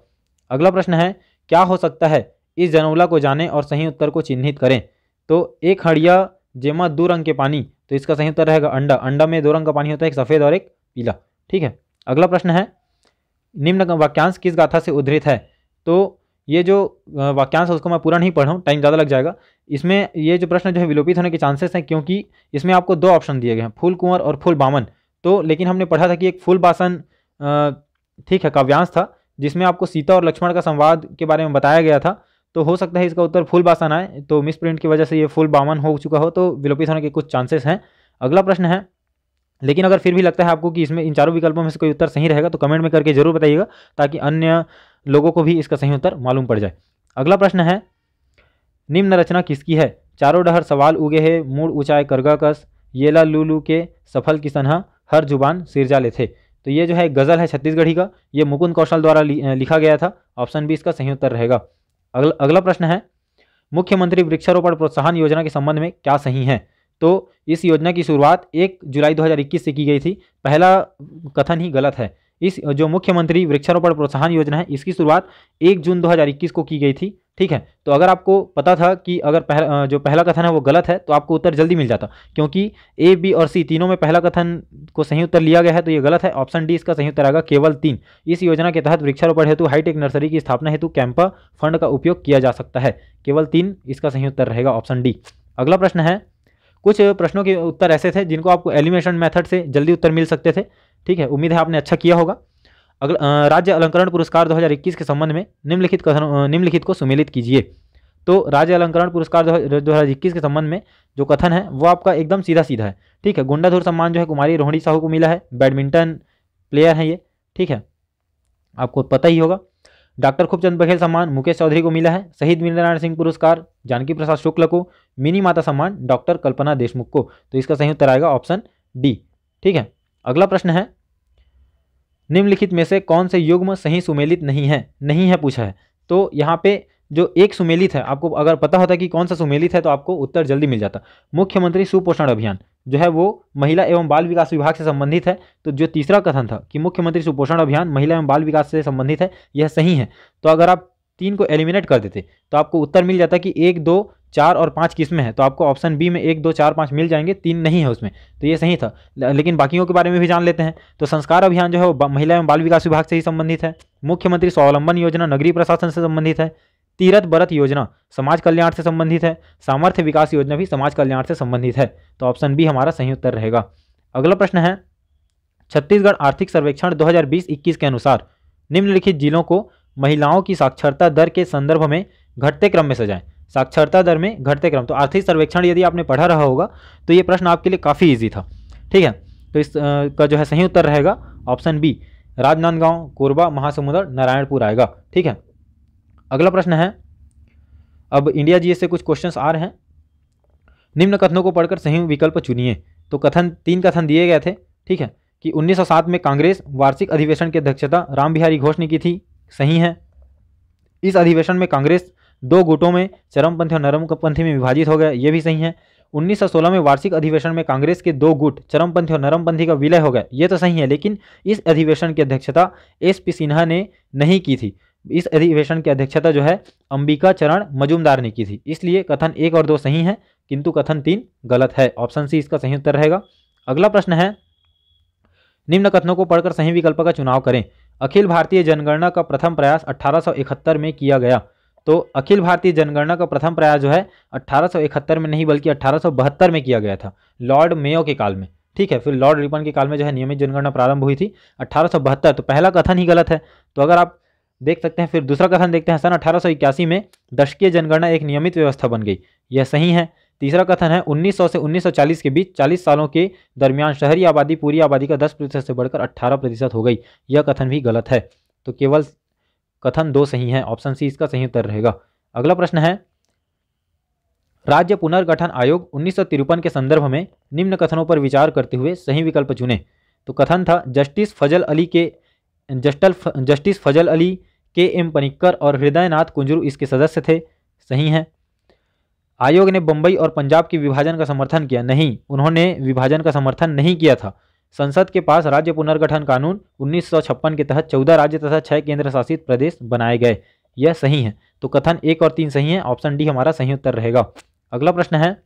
अगला प्रश्न है क्या हो सकता है इस जनौला को जानें और सही उत्तर को चिन्हित करें तो एक हड़िया जेमा दो रंग के पानी तो इसका सही उत्तर रहेगा अंडा अंडा में दो रंग का पानी होता है एक सफ़ेद और एक पीला ठीक है अगला प्रश्न है निम्न वाक्यांश किस गाथा से उद्धृत है तो ये जो वाक्यांश है उसको मैं पूरा नहीं पढ़ाऊँ टाइम ज़्यादा लग जाएगा इसमें ये जो प्रश्न जो है विलोपित होने के चांसेस हैं क्योंकि इसमें आपको दो ऑप्शन दिए गए हैं फूल कुंवर और फूल बामन तो लेकिन हमने पढ़ा था कि एक फूल बासन ठीक है काव्यांश था जिसमें आपको सीता और लक्ष्मण का संवाद के बारे में बताया गया था तो हो सकता है इसका उत्तर फुल बासन आए तो मिस प्रिंट की वजह से ये फुल बावन हो चुका हो तो विलोपित होने के कुछ चांसेस हैं अगला प्रश्न है लेकिन अगर फिर भी लगता है आपको कि इसमें इन चारों विकल्पों में से कोई उत्तर सही रहेगा तो कमेंट में करके जरूर बताइएगा ताकि अन्य लोगों को भी इसका सही उत्तर मालूम पड़ जाए अगला प्रश्न है निम्न रचना किसकी है चारों डहर सवाल उगे है मूड ऊंचाए करगा कस येला लूलू के सफल किसन हर जुबान सिरजा जाले थे तो ये जो है गज़ल है छत्तीसगढ़ी का ये मुकुंद कौशल द्वारा लिखा गया था ऑप्शन बी इसका सही उत्तर रहेगा अगल, अगला प्रश्न है मुख्यमंत्री वृक्षारोपण प्रोत्साहन योजना के संबंध में क्या सही है तो इस योजना की शुरुआत एक जुलाई 2021 से की गई थी पहला कथन ही गलत है इस जो मुख्यमंत्री वृक्षारोपण प्रोत्साहन योजना है इसकी शुरुआत एक जून 2021 को की गई थी ठीक है तो अगर आपको पता था कि अगर पहल, जो पहला कथन है वो गलत है तो आपको उत्तर जल्दी मिल जाता क्योंकि ए बी और सी तीनों में पहला कथन को सही उत्तर लिया गया है तो ये गलत है ऑप्शन डी इसका सही उत्तर आएगा केवल तीन इस योजना के तहत वृक्षारोपण हेतु हाईटेक नर्सरी की स्थापना हेतु कैंपा फंड का उपयोग किया जा सकता है केवल तीन इसका सही उत्तर रहेगा ऑप्शन डी अगला प्रश्न है कुछ प्रश्नों के उत्तर ऐसे थे जिनको आपको एलिमिनेशन मेथड से जल्दी उत्तर मिल सकते थे ठीक है उम्मीद है आपने अच्छा किया होगा अगर राज्य अलंकरण पुरस्कार 2021 के संबंध में निम्नलिखित कथन निम्नलिखित को सुमेलित कीजिए तो राज्य अलंकरण पुरस्कार दो हज़ार इक्कीस के संबंध में जो कथन है वो आपका एकदम सीधा सीधा है ठीक है गुंडाधुर सम्मान जो है कुमारी रोहिणी साहू को मिला है बैडमिंटन प्लेयर हैं ये ठीक है आपको पता ही होगा डॉक्टर खूबचंद बघेल सम्मान मुकेश चौधरी को मिला है शहीद वीर नारायण सिंह पुरस्कार जानकी प्रसाद शुक्ल को मिनी माता सम्मान डॉक्टर कल्पना देशमुख को तो इसका सही उत्तर आएगा ऑप्शन डी ठीक है अगला प्रश्न है निम्नलिखित में से कौन से युग्म सही सुमेलित नहीं है नहीं है पूछा है तो यहाँ पे जो एक सुमेलित है आपको अगर पता होता कि कौन सा सुमेलित है तो आपको उत्तर जल्दी मिल जाता मुख्यमंत्री सुपोषण अभियान जो है वो महिला एवं बाल विकास विभाग से संबंधित है तो जो तीसरा कथन था कि मुख्यमंत्री सुपोषण अभियान महिला एवं बाल विकास से संबंधित है यह सही है तो अगर आप तीन को एलिमिनेट कर देते तो आपको उत्तर मिल जाता कि एक दो चार और पाँच किस्में हैं तो आपको ऑप्शन बी में एक दो चार पाँच मिल जाएंगे तीन नहीं है उसमें तो ये सही था लेकिन बाकियों के बारे में भी जान लेते हैं तो संस्कार अभियान जो है वो महिला एवं बाल विकास विभाग से ही संबंधित है मुख्यमंत्री स्वावलंबन योजना नगरीय प्रशासन से संबंधित है तीरथ बरत योजना समाज कल्याण से संबंधित है सामर्थ्य विकास योजना भी समाज कल्याण से संबंधित है तो ऑप्शन बी हमारा सही उत्तर रहेगा अगला प्रश्न है छत्तीसगढ़ आर्थिक सर्वेक्षण 2020-21 के अनुसार निम्नलिखित जिलों को महिलाओं की साक्षरता दर के संदर्भ में घटते क्रम में सजाएं साक्षरता दर में घटते क्रम तो आर्थिक सर्वेक्षण यदि आपने पढ़ा रहा होगा तो ये प्रश्न आपके लिए काफ़ी ईजी था ठीक है तो इस का जो है सही उत्तर रहेगा ऑप्शन बी राजनांदगांव कोरबा महासमुंदर नारायणपुर आएगा ठीक है अगला प्रश्न है अब इंडिया जीएस से कुछ क्वेश्चन आ रहे हैं निम्न कथनों को पढ़कर सही विकल्प चुनिए तो कथन तीन कथन दिए गए थे ठीक है कि 1907 में कांग्रेस वार्षिक अधिवेशन की अध्यक्षता राम बिहारी घोष ने की थी सही है इस अधिवेशन में कांग्रेस दो गुटों में चरमपंथी और नरमपंथी में विभाजित हो गया यह भी सही है 1916 में वार्षिक अधिवेशन में कांग्रेस के दो गुट चरमपंथी और नरमपंथी का विलय हो गया यह तो सही है लेकिन इस अधिवेशन की अध्यक्षता एस पी सिन्हा ने नहीं की थी इस अधिवेशन की अध्यक्षता जो है अंबिका चरण मजुमदार ने की थी इसलिए कथन एक और दो सही है किंतु कथन तीन गलत है ऑप्शन सी इसका सही उत्तर रहेगा अगला प्रश्न है निम्न कथनों को पढ़कर सही विकल्प का चुनाव करें अखिल भारतीय जनगणना का प्रथम प्रयास 1871 में किया गया तो अखिल भारतीय जनगणना का प्रथम प्रयास जो है 1871 में नहीं बल्कि 1872 में किया गया था लॉर्ड मेयो के काल में ठीक है फिर लॉर्ड रिपन के काल में जो है नियमित जनगणना प्रारंभ हुई थी अठारह तो पहला कथन ही गलत है तो अगर आप देख सकते हैं फिर दूसरा कथन देखते हैं सन अठारह में दशकीय जनगणना एक नियमित व्यवस्था बन गई यह सही है तीसरा कथन है 1900 से 1940 के बीच 40 सालों के दरमियान शहरी आबादी पूरी आबादी का 10 प्रतिशत से बढ़कर 18 प्रतिशत हो गई यह कथन भी गलत है तो केवल कथन दो सही है ऑप्शन सी इसका सही उत्तर रहेगा अगला प्रश्न है राज्य पुनर्गठन आयोग उन्नीस के संदर्भ में निम्न कथनों पर विचार करते हुए सही विकल्प चुने तो कथन था जस्टिस फजल अली के जस्टल जस्टिस फजल अली के एम पनिक्कर और हृदयनाथ कुंजरू इसके सदस्य थे सही हैं आयोग ने बंबई और पंजाब के विभाजन का समर्थन किया नहीं उन्होंने विभाजन का समर्थन नहीं किया था संसद के पास राज्य पुनर्गठन कानून उन्नीस के तहत चौदह राज्य तथा छः केंद्र शासित प्रदेश बनाए गए यह सही है तो कथन एक और तीन सही है ऑप्शन डी हमारा सही उत्तर रहेगा अगला प्रश्न है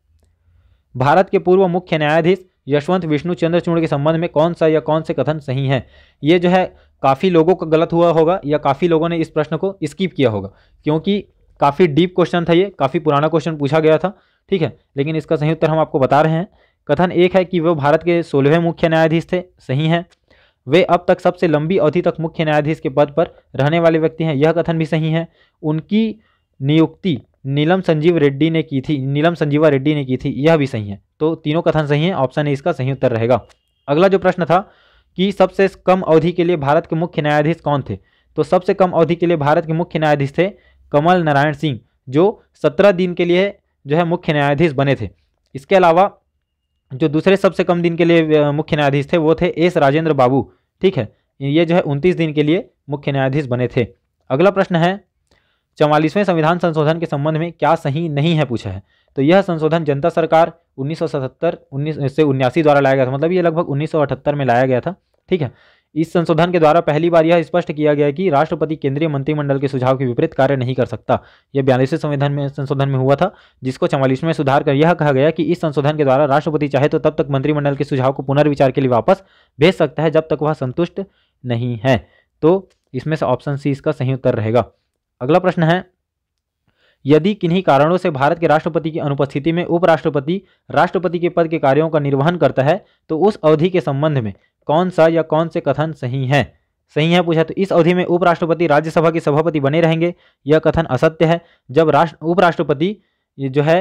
भारत के पूर्व मुख्य न्यायाधीश यशवंत विष्णु चंद्रचूड़ के संबंध में कौन सा या कौन से कथन सही है ये जो है काफ़ी लोगों का गलत हुआ होगा या काफ़ी लोगों ने इस प्रश्न को स्किप किया होगा क्योंकि काफ़ी डीप क्वेश्चन था ये काफ़ी पुराना क्वेश्चन पूछा गया था ठीक है लेकिन इसका सही उत्तर हम आपको बता रहे हैं कथन एक है कि वह भारत के सोलहवें मुख्य न्यायाधीश थे सही हैं वे अब तक सबसे लंबी अवधि तक मुख्य न्यायाधीश के पद पर रहने वाले व्यक्ति हैं यह कथन भी सही है उनकी नियुक्ति नीलम संजीव रेड्डी ने की थी नीलम संजीवा रेड्डी ने की थी यह भी सही है तो तीनों कथन सही है ऑप्शन ए इसका सही उत्तर रहेगा अगला जो प्रश्न था कि सबसे कम अवधि के लिए भारत के मुख्य न्यायाधीश कौन थे तो सबसे कम अवधि के लिए भारत के मुख्य न्यायाधीश थे कमल नारायण सिंह जो सत्रह दिन के लिए जो है मुख्य न्यायाधीश बने थे इसके अलावा जो दूसरे सबसे कम दिन के लिए मुख्य न्यायाधीश थे वो थे एस राजेंद्र बाबू ठीक है ये जो है उनतीस दिन के लिए मुख्य न्यायाधीश बने थे अगला प्रश्न है चवालीसवें संविधान संशोधन के संबंध में क्या सही नहीं है पूछा है तो यह संशोधन जनता सरकार 1977 उन्नीस से उन्यासी द्वारा लाया गया था मतलब ये लगभग 1978 में लाया गया था ठीक है इस संशोधन के द्वारा पहली बार यह स्पष्ट किया गया कि राष्ट्रपति केंद्रीय मंत्रिमंडल के सुझाव के विपरीत कार्य नहीं कर सकता यह बयालीसवें संविधान में संशोधन में हुआ था जिसको चवालीसवें सुधार कर यह कहा गया कि इस संशोधन के द्वारा राष्ट्रपति चाहे तो तब तक मंत्रिमंडल के सुझाव को पुनर्विचार के लिए वापस भेज सकता है जब तक वह संतुष्ट नहीं है तो इसमें से ऑप्शन सी इसका सही उत्तर रहेगा अगला प्रश्न है यदि किन्हीं कारणों से भारत के राष्ट्रपति की अनुपस्थिति में उपराष्ट्रपति राष्ट्रपति के पद के कार्यों का निर्वहन करता है तो उस अवधि के संबंध में कौन सा या कौन से कथन सही है सही है पूछा तो इस अवधि में उपराष्ट्रपति राज्यसभा के सभापति बने रहेंगे यह कथन असत्य है जब राष्ट्र उपराष्ट्रपति जो है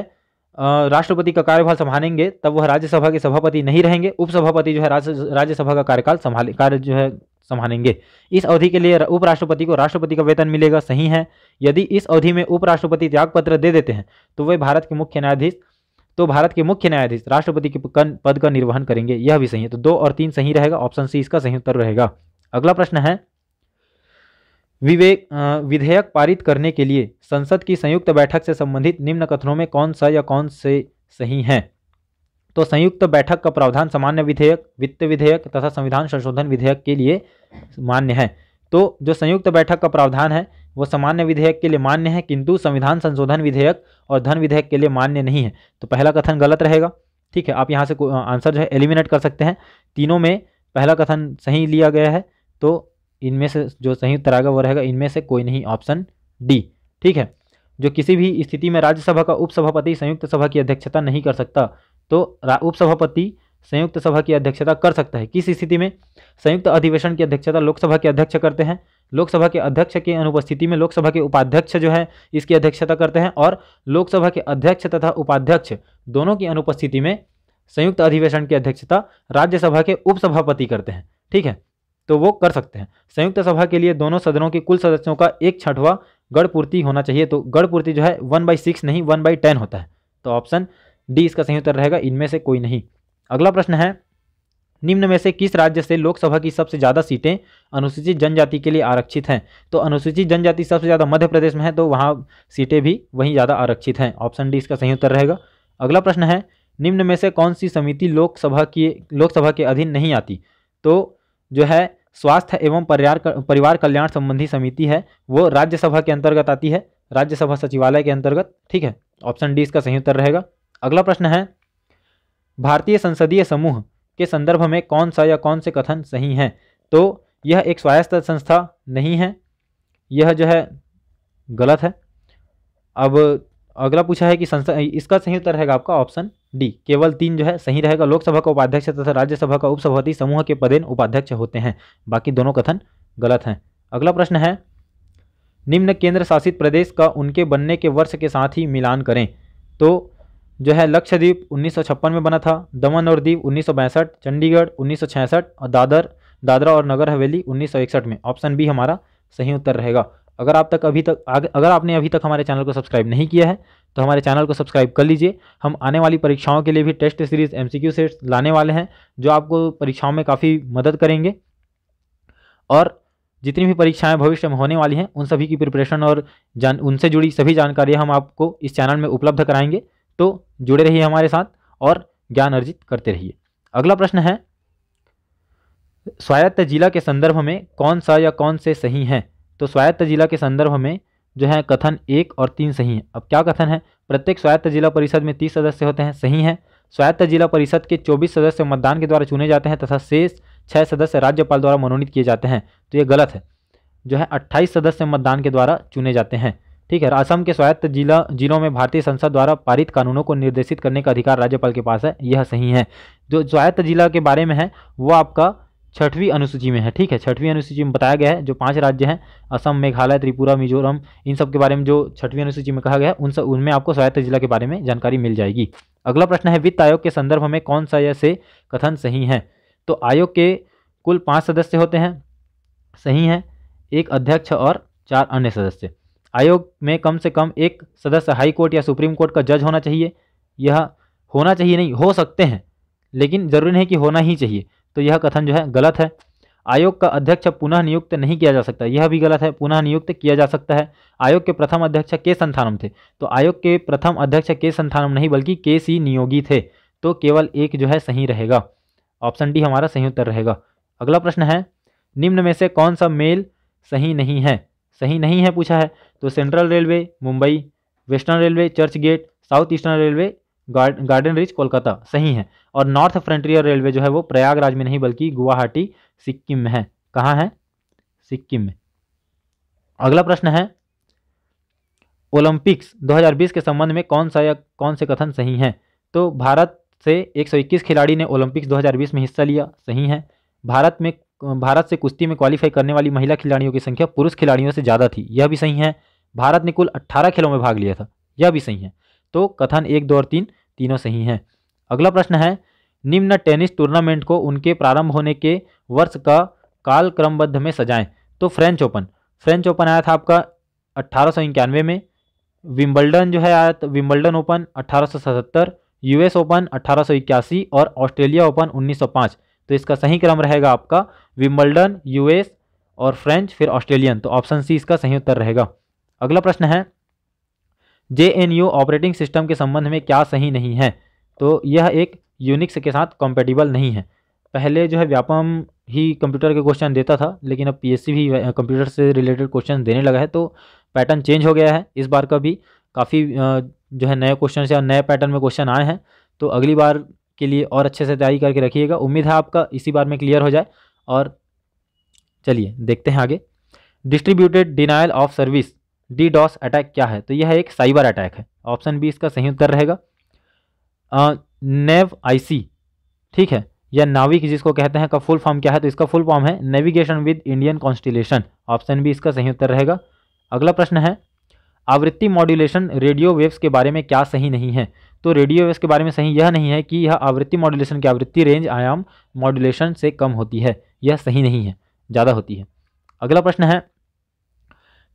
राष्ट्रपति का कार्यभार संभालेंगे तब वह राज्यसभा के सभापति नहीं रहेंगे उपसभापति जो है राज्यसभा का कार्यकाल संभाले कार्य जो है संभालेंगे इस अवधि के लिए उपराष्ट्रपति को राष्ट्रपति का वेतन मिलेगा सही है यदि इस अवधि में उपराष्ट्रपति त्यागपत्र दे देते हैं तो वे भारत के मुख्य न्यायाधीश तो भारत के मुख्य न्यायाधीश राष्ट्रपति के पद का निर्वहन करेंगे यह भी सही है तो दो और तीन सही रहेगा ऑप्शन सी इसका सही उत्तर रहेगा अगला प्रश्न है विवेक विधेयक पारित करने के लिए संसद की संयुक्त बैठक से संबंधित निम्न कथनों में कौन सा या कौन से सही है तो संयुक्त बैठक का प्रावधान सामान्य विधेयक वित्त विधेयक तथा संविधान संशोधन विधेयक के लिए मान्य है तो जो संयुक्त बैठक का प्रावधान है वो सामान्य विधेयक के लिए मान्य है किंतु संविधान संशोधन विधेयक और धन विधेयक के लिए मान्य नहीं है तो पहला कथन गलत रहेगा ठीक है आप यहाँ से आंसर जो है एलिमिनेट कर सकते हैं तीनों में पहला कथन सही लिया गया है तो इनमें से जो संयुक्त आएगा वो रहेगा इनमें से कोई नहीं ऑप्शन डी ठीक है जो किसी भी स्थिति में राज्यसभा का उपसभापति संयुक्त सभा की अध्यक्षता नहीं कर सकता तो उपसभापति संयुक्त सभा की अध्यक्षता कर सकता है किस स्थिति में संयुक्त अधिवेशन की अध्यक्षता लोकसभा के अध्यक्ष करते हैं लोकसभा के अध्यक्ष की अनुपस्थिति में लोकसभा के उपाध्यक्ष जो है इसकी अध्यक्षता करते हैं और लोकसभा के अध्यक्ष तथा उपाध्यक्ष दोनों की अनुपस्थिति में संयुक्त अधिवेशन की अध्यक्षता राज्यसभा के उपसभापति करते हैं ठीक है तो वो कर सकते हैं संयुक्त सभा के लिए दोनों सदनों के कुल सदस्यों का एक छठवा गढ़पूर्ति होना चाहिए तो गढ़पूर्ति जो है वन बाई सिक्स नहीं वन बाई टेन होता है तो ऑप्शन डी इसका सही उत्तर रहेगा इनमें से कोई नहीं अगला प्रश्न है निम्न में से किस राज्य से लोकसभा की सबसे ज़्यादा सीटें अनुसूचित जनजाति के लिए आरक्षित हैं तो अनुसूचित जनजाति सबसे ज़्यादा मध्य प्रदेश में है तो वहाँ सीटें भी वहीं ज़्यादा आरक्षित हैं ऑप्शन डी इसका सही उत्तर रहेगा अगला प्रश्न है निम्न में से कौन सी समिति लोकसभा की लोकसभा के अधीन नहीं आती तो जो है स्वास्थ्य एवं परिवार परिवार कल्याण संबंधी समिति है वो राज्यसभा के अंतर्गत आती है राज्यसभा सचिवालय के अंतर्गत ठीक है ऑप्शन डी इसका सही उत्तर रहेगा अगला प्रश्न है भारतीय संसदीय समूह के संदर्भ में कौन सा या कौन से कथन सही हैं तो यह एक स्वायत्त संस्था नहीं है यह जो है गलत है अब अगला पूछा है कि संस्था इसका सही उत्तर रहेगा आपका ऑप्शन डी केवल तीन जो है सही रहेगा लोकसभा का उपाध्यक्ष तथा राज्यसभा का उपसभापति समूह के पदेन उपाध्यक्ष होते हैं बाकी दोनों कथन गलत हैं अगला प्रश्न है निम्न केंद्र शासित प्रदेश का उनके बनने के वर्ष के साथ ही मिलान करें तो जो है लक्षद्वीप उन्नीस में बना था दमन और दीप उन्नीस चंडीगढ़ उन्नीस और दादर दादरा और नगर हवेली उन्नीस में ऑप्शन बी हमारा सही उत्तर रहेगा अगर आप तक अभी तक अगर आपने अभी तक हमारे चैनल को सब्सक्राइब नहीं किया है तो हमारे चैनल को सब्सक्राइब कर लीजिए हम आने वाली परीक्षाओं के लिए भी test series M C sets लाने वाले हैं जो आपको परीक्षाओं में काफ़ी मदद करेंगे और जितनी भी परीक्षाएं भविष्य में होने वाली हैं उन सभी की प्रिपरेशन और जान उनसे जुड़ी सभी जानकारियां हम आपको इस चैनल में उपलब्ध कराएंगे तो जुड़े रहिए हमारे साथ और ज्ञान अर्जित करते रहिए अगला प्रश्न है स्वायत्त जिला के संदर्भ में कौन सा या कौन से सही हैं तो स्वायत्त जिला के संदर्भ में जो है कथन एक और तीन सही हैं अब क्या कथन है प्रत्येक स्वायत्त जिला परिषद में तीस सदस्य होते हैं सही हैं स्वायत्त जिला परिषद के चौबीस सदस्य मतदान के द्वारा चुने जाते हैं तथा शेष छः सदस्य राज्यपाल द्वारा मनोनीत किए जाते हैं तो ये गलत है जो है अट्ठाईस सदस्य मतदान के द्वारा चुने जाते हैं ठीक है असम के स्वायत्त जिला जिलों में भारतीय संसद द्वारा पारित कानूनों को निर्देशित करने का अधिकार राज्यपाल के पास है यह सही है जो स्वायत्त जिला के बारे में है वो आपका छठवीं अनुसूची में है ठीक है छठवीं अनुसूची में बताया गया है जो पांच राज्य हैं असम मेघालय त्रिपुरा मिजोरम इन सब के बारे में जो छठवीं अनुसूची में कहा गया है उन सब उनमें आपको स्वायत्त जिला के बारे में जानकारी मिल जाएगी अगला प्रश्न है वित्त आयोग के संदर्भ में कौन सा ऐसे से कथन सही है तो आयोग के कुल पाँच सदस्य होते हैं सही हैं एक अध्यक्ष और चार अन्य सदस्य आयोग में कम से कम एक सदस्य हाई कोर्ट या सुप्रीम कोर्ट का जज होना चाहिए यह होना चाहिए नहीं हो सकते हैं लेकिन ज़रूरी नहीं कि होना ही चाहिए तो यह कथन जो है गलत है आयोग का अध्यक्ष पुनः नियुक्त नहीं किया जा सकता यह भी गलत है पुनः नियुक्त किया जा सकता है आयोग के प्रथम अध्यक्ष के संथानम थे तो आयोग के प्रथम अध्यक्ष के संथानम नहीं बल्कि के सी नियोगी थे तो केवल एक जो है सही रहेगा ऑप्शन डी हमारा सही उत्तर रहेगा अगला प्रश्न है निम्न में से कौन सा मेल सही नहीं है सही नहीं है पूछा है तो central railway Mumbai western railway Churchgate south eastern railway Garden Reach Kolkata सही है और नॉर्थ फ्रंटियर रेलवे जो है वो प्रयागराज में नहीं बल्कि गुवाहाटी सिक्किम में है कहाँ है सिक्किम में अगला प्रश्न है ओलंपिक्स 2020 के संबंध में कौन सा या कौन से कथन सही हैं तो भारत से 121 खिलाड़ी ने ओलंपिक्स 2020 में हिस्सा लिया सही है भारत में भारत से कुश्ती में क्वालिफाई करने वाली महिला खिलाड़ियों की संख्या पुरुष खिलाड़ियों से ज़्यादा थी यह भी सही है भारत ने कुल अट्ठारह खेलों में भाग लिया था यह भी सही है तो कथन एक दो और तीन तीनों सही हैं अगला प्रश्न है निम्न टेनिस टूर्नामेंट को उनके प्रारंभ होने के वर्ष का काल क्रमबद्ध में सजाएं तो फ्रेंच ओपन फ्रेंच ओपन आया था आपका अट्ठारह में विम्बल्डन जो है आया था विम्बल्डन ओपन अट्ठारह यूएस ओपन अट्ठारह और ऑस्ट्रेलिया ओपन 1905 तो इसका सही क्रम रहेगा आपका विम्बल्डन यूएस और फ्रेंच फिर ऑस्ट्रेलियन तो ऑप्शन सी इसका सही उत्तर रहेगा अगला प्रश्न है जे ऑपरेटिंग सिस्टम के संबंध में क्या सही नहीं है तो यह एक यूनिक्स के साथ कॉम्पेटिबल नहीं है पहले जो है व्यापम ही कंप्यूटर के क्वेश्चन देता था लेकिन अब पीएससी भी कंप्यूटर से रिलेटेड क्वेश्चन देने लगा है तो पैटर्न चेंज हो गया है इस बार का भी काफ़ी जो है नए क्वेश्चन या नए पैटर्न में क्वेश्चन आए हैं तो अगली बार के लिए और अच्छे से तैयारी करके रखिएगा उम्मीद है आपका इसी बार में क्लियर हो जाए और चलिए देखते हैं आगे distributed denial of service DDoS attack क्या है तो यह एक साइबर अटैक है ऑप्शन बी इसका सही उत्तर रहेगा नेव आईसी ठीक है या नाविक जिसको कहते हैं का फुल फॉर्म क्या है तो इसका फुल फॉर्म है navigation with Indian constellation option B इसका सही उत्तर रहेगा अगला प्रश्न है आवृत्ति मॉड्यूलेशन रेडियो वेव्स के बारे में क्या सही नहीं है तो रेडियो वेव्स के बारे में सही यह नहीं है कि यह आवृत्ति मॉड्यूलेशन की आवृत्ति रेंज आयाम मॉड्यूलेशन से कम होती है यह सही नहीं है ज़्यादा होती है अगला प्रश्न है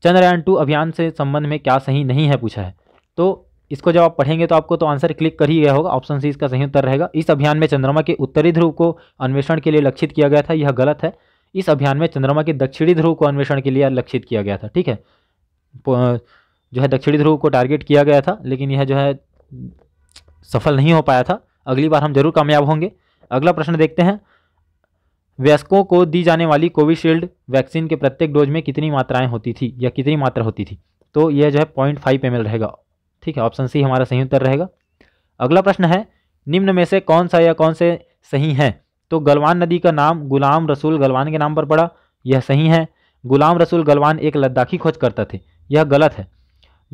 चंद्रयान टू अभियान से संबंध में क्या सही नहीं है पूछा है तो इसको जब आप पढ़ेंगे तो आपको तो आंसर क्लिक कर ही गया होगा ऑप्शन सी इसका सही उत्तर रहेगा इस अभियान में चंद्रमा के उत्तरी ध्रुव को अन्वेषण के लिए लक्षित किया गया था यह गलत है इस अभियान में चंद्रमा के दक्षिणी ध्रुव को अन्वेषण के लिए लक्षित किया गया था ठीक है जो है दक्षिणी ध्रुव को टारगेट किया गया था लेकिन यह जो है सफल नहीं हो पाया था अगली बार हम जरूर कामयाब होंगे अगला प्रश्न देखते हैं वयस्कों को दी जाने वाली कोविशील्ड वैक्सीन के प्रत्येक डोज में कितनी मात्राएं होती थी या कितनी मात्रा होती थी तो यह जो है पॉइंट फाइव एम रहेगा ठीक है ऑप्शन सी हमारा सही उत्तर रहेगा अगला प्रश्न है निम्न में से कौन सा या कौन से सही है तो गलवान नदी का नाम गुलाम रसूल गलवान के नाम पर पड़ा यह सही है गुलाम रसूल गलवान एक लद्दाखी खोज करता थे यह गलत है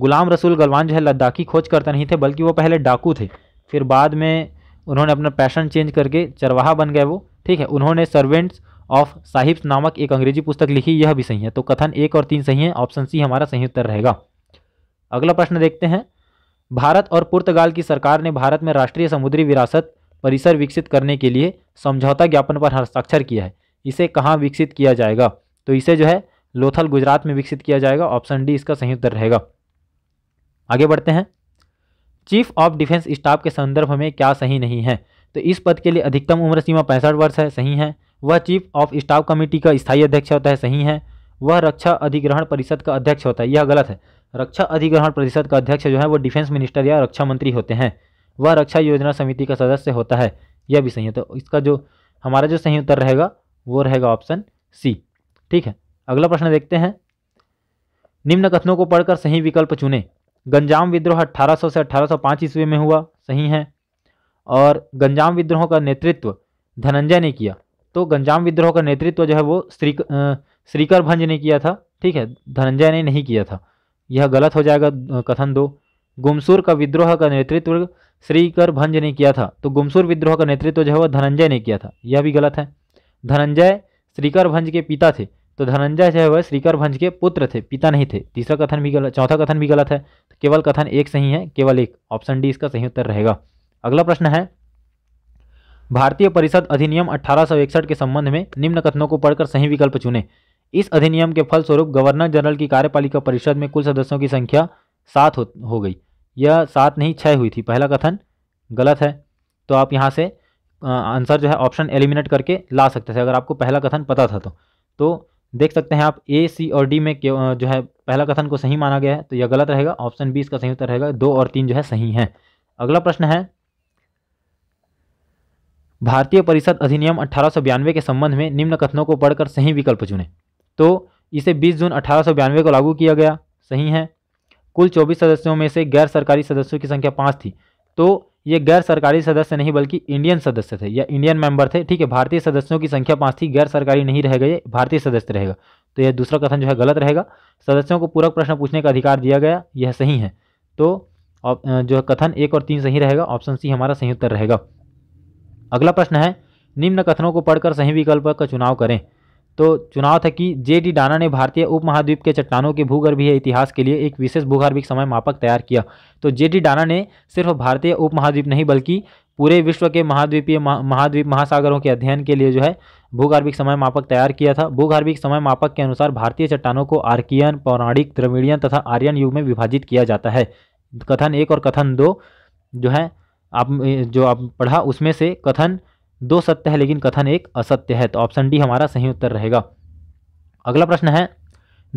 गुलाम रसूल गलवान जो है लद्दाखी खोज करता नहीं थे बल्कि वो पहले डाकू थे फिर बाद में उन्होंने अपना पैशन चेंज करके चरवाहा बन गए वो ठीक है उन्होंने सर्वेंट्स ऑफ साहिब्स नामक एक अंग्रेजी पुस्तक लिखी यह भी सही है तो कथन एक और तीन सही है ऑप्शन सी हमारा सही उत्तर रहेगा अगला प्रश्न देखते हैं भारत और पुर्तगाल की सरकार ने भारत में राष्ट्रीय समुद्री विरासत परिसर विकसित करने के लिए समझौता ज्ञापन पर हस्ताक्षर किया है इसे कहाँ विकसित किया जाएगा तो इसे जो है लोथल गुजरात में विकसित किया जाएगा ऑप्शन डी इसका सही उत्तर रहेगा आगे बढ़ते हैं चीफ ऑफ डिफेंस स्टाफ के संदर्भ में क्या सही नहीं है तो इस पद के लिए अधिकतम उम्र सीमा पैंसठ वर्ष है सही है वह चीफ ऑफ स्टाफ कमेटी का स्थायी अध्यक्ष होता है सही है वह रक्षा अधिग्रहण परिषद का अध्यक्ष होता है यह गलत है रक्षा अधिग्रहण परिषद का अध्यक्ष जो है वो डिफेंस मिनिस्टर या रक्षा मंत्री होते हैं वह रक्षा योजना समिति का सदस्य होता है यह भी सही है तो इसका जो हमारा जो सही उत्तर रहेगा वो रहेगा ऑप्शन सी ठीक है अगला प्रश्न देखते हैं निम्न कथनों को पढ़कर सही विकल्प चुने गंजाम विद्रोह 1800 से 1805 ईस्वी में हुआ सही है और गंजाम विद्रोह का नेतृत्व धनंजय ने किया तो गंजाम विद्रोह का नेतृत्व जो है वो श्री श्रीकर भंज ने किया था ठीक है धनंजय ने नहीं किया था यह गलत हो जाएगा कथन दो गुमसूर का विद्रोह का नेतृत्व श्रीकर भंज ने किया था तो गुमसूर विद्रोह का नेतृत्व जो है वह धनंजय ने किया था यह भी गलत है धनंजय श्रीकर भंज के पिता थे तो धनंजय जो है वह श्रीकर भंज के पुत्र थे पिता नहीं थे तीसरा कथन भी गलत चौथा कथन भी गलत है तो केवल कथन एक सही है केवल एक ऑप्शन डी इसका सही उत्तर रहेगा अगला प्रश्न है भारतीय परिषद अधिनियम अठारह के संबंध में निम्न कथनों को पढ़कर सही विकल्प चुने इस अधिनियम के फलस्वरूप गवर्नर जनरल की कार्यपालिका परिषद में कुल सदस्यों की संख्या सात हो, हो गई यह सात नहीं छः हुई थी पहला कथन गलत है तो आप यहाँ से आंसर जो है ऑप्शन एलिमिनेट करके ला सकते थे अगर आपको पहला कथन पता था तो तो देख सकते हैं आप ए सी और डी में जो है पहला कथन को सही माना गया है तो यह गलत रहेगा ऑप्शन बी इसका सही उत्तर रहेगा दो और तीन जो है सही हैं अगला प्रश्न है भारतीय परिषद अधिनियम अठारह के संबंध में निम्न कथनों को पढ़कर सही विकल्प चुने तो इसे 20 जून अठारह को लागू किया गया सही है कुल 24 सदस्यों में से गैर सरकारी सदस्यों की संख्या पाँच थी तो ये गैर सरकारी सदस्य नहीं बल्कि इंडियन सदस्य थे या इंडियन मेंबर थे ठीक है भारतीय सदस्यों की संख्या पाँच थी गैर सरकारी नहीं रह गए भारतीय सदस्य रहेगा तो यह दूसरा कथन जो है गलत रहेगा सदस्यों को पूरक प्रश्न पूछने का अधिकार दिया गया यह सही है तो जो है कथन एक और तीन सही रहेगा ऑप्शन सी हमारा सही उत्तर रहेगा अगला प्रश्न है निम्न कथनों को पढ़कर सही विकल्प का चुनाव करें तो चुनाव था कि जे डी डाना ने भारतीय उपमहाद्वीप के चट्टानों के भूगर्भीय इतिहास के लिए एक विशेष भूगर्भिक समय मापक तैयार किया तो जे डी डाना ने सिर्फ भारतीय उपमहाद्वीप नहीं बल्कि पूरे विश्व के महाद्वीपीय महाद्वीप महासागरों के अध्ययन के लिए जो है भूगर्भिक समय मापक तैयार किया था भूगर्भिक समय मापक के अनुसार भारतीय चट्टानों को आर्कियन पौराणिक द्रविड़ियन तथा आर्यन युग में विभाजित किया जाता है कथन एक और कथन दो जो है आप जो आप पढ़ा उसमें से कथन दो सत्य है लेकिन कथन एक असत्य है तो ऑप्शन डी हमारा सही उत्तर रहेगा अगला प्रश्न है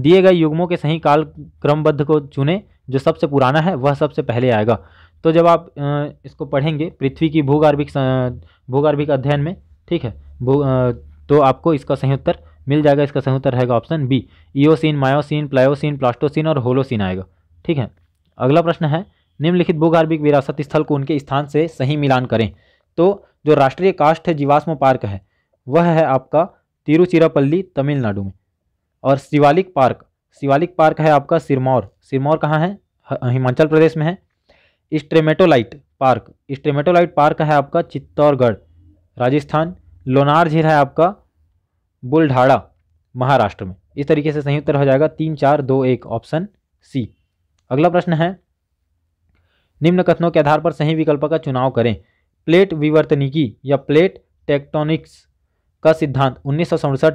दिए गए युग्मों के सही काल क्रमबद्ध को चुने जो सबसे पुराना है वह सबसे पहले आएगा तो जब आप इसको पढ़ेंगे पृथ्वी की भूगर्भिक भूगर्भिक अध्ययन में ठीक है भू तो आपको इसका सही उत्तर मिल जाएगा इसका सही उत्तर रहेगा option B Eocene Miocene Pliocene Pleistocene और होलोसिन आएगा ठीक है अगला प्रश्न है निम्नलिखित भूगर्भिक विरासत स्थल को उनके स्थान से सही मिलान करें तो जो राष्ट्रीय काष्ठ जीवाश्म पार्क है वह है आपका तिरुचिरापल्ली तमिलनाडु में और शिवालिक पार्क शिवालिक पार्क है आपका सिरमौर सिरमौर कहाँ है हिमाचल प्रदेश में है स्ट्रेमेटोलाइट पार्क स्ट्रेमेटोलाइट पार्क है आपका चित्तौड़गढ़ राजस्थान लोनार झील है आपका बुलढाड़ा महाराष्ट्र में इस तरीके से सही उत्तर हो जाएगा तीन चार दो एक ऑप्शन सी अगला प्रश्न है निम्न कथनों के आधार पर सही विकल्प का चुनाव करें प्लेट विवर्तनिकी या प्लेट टेक्टोनिक्स का सिद्धांत उन्नीस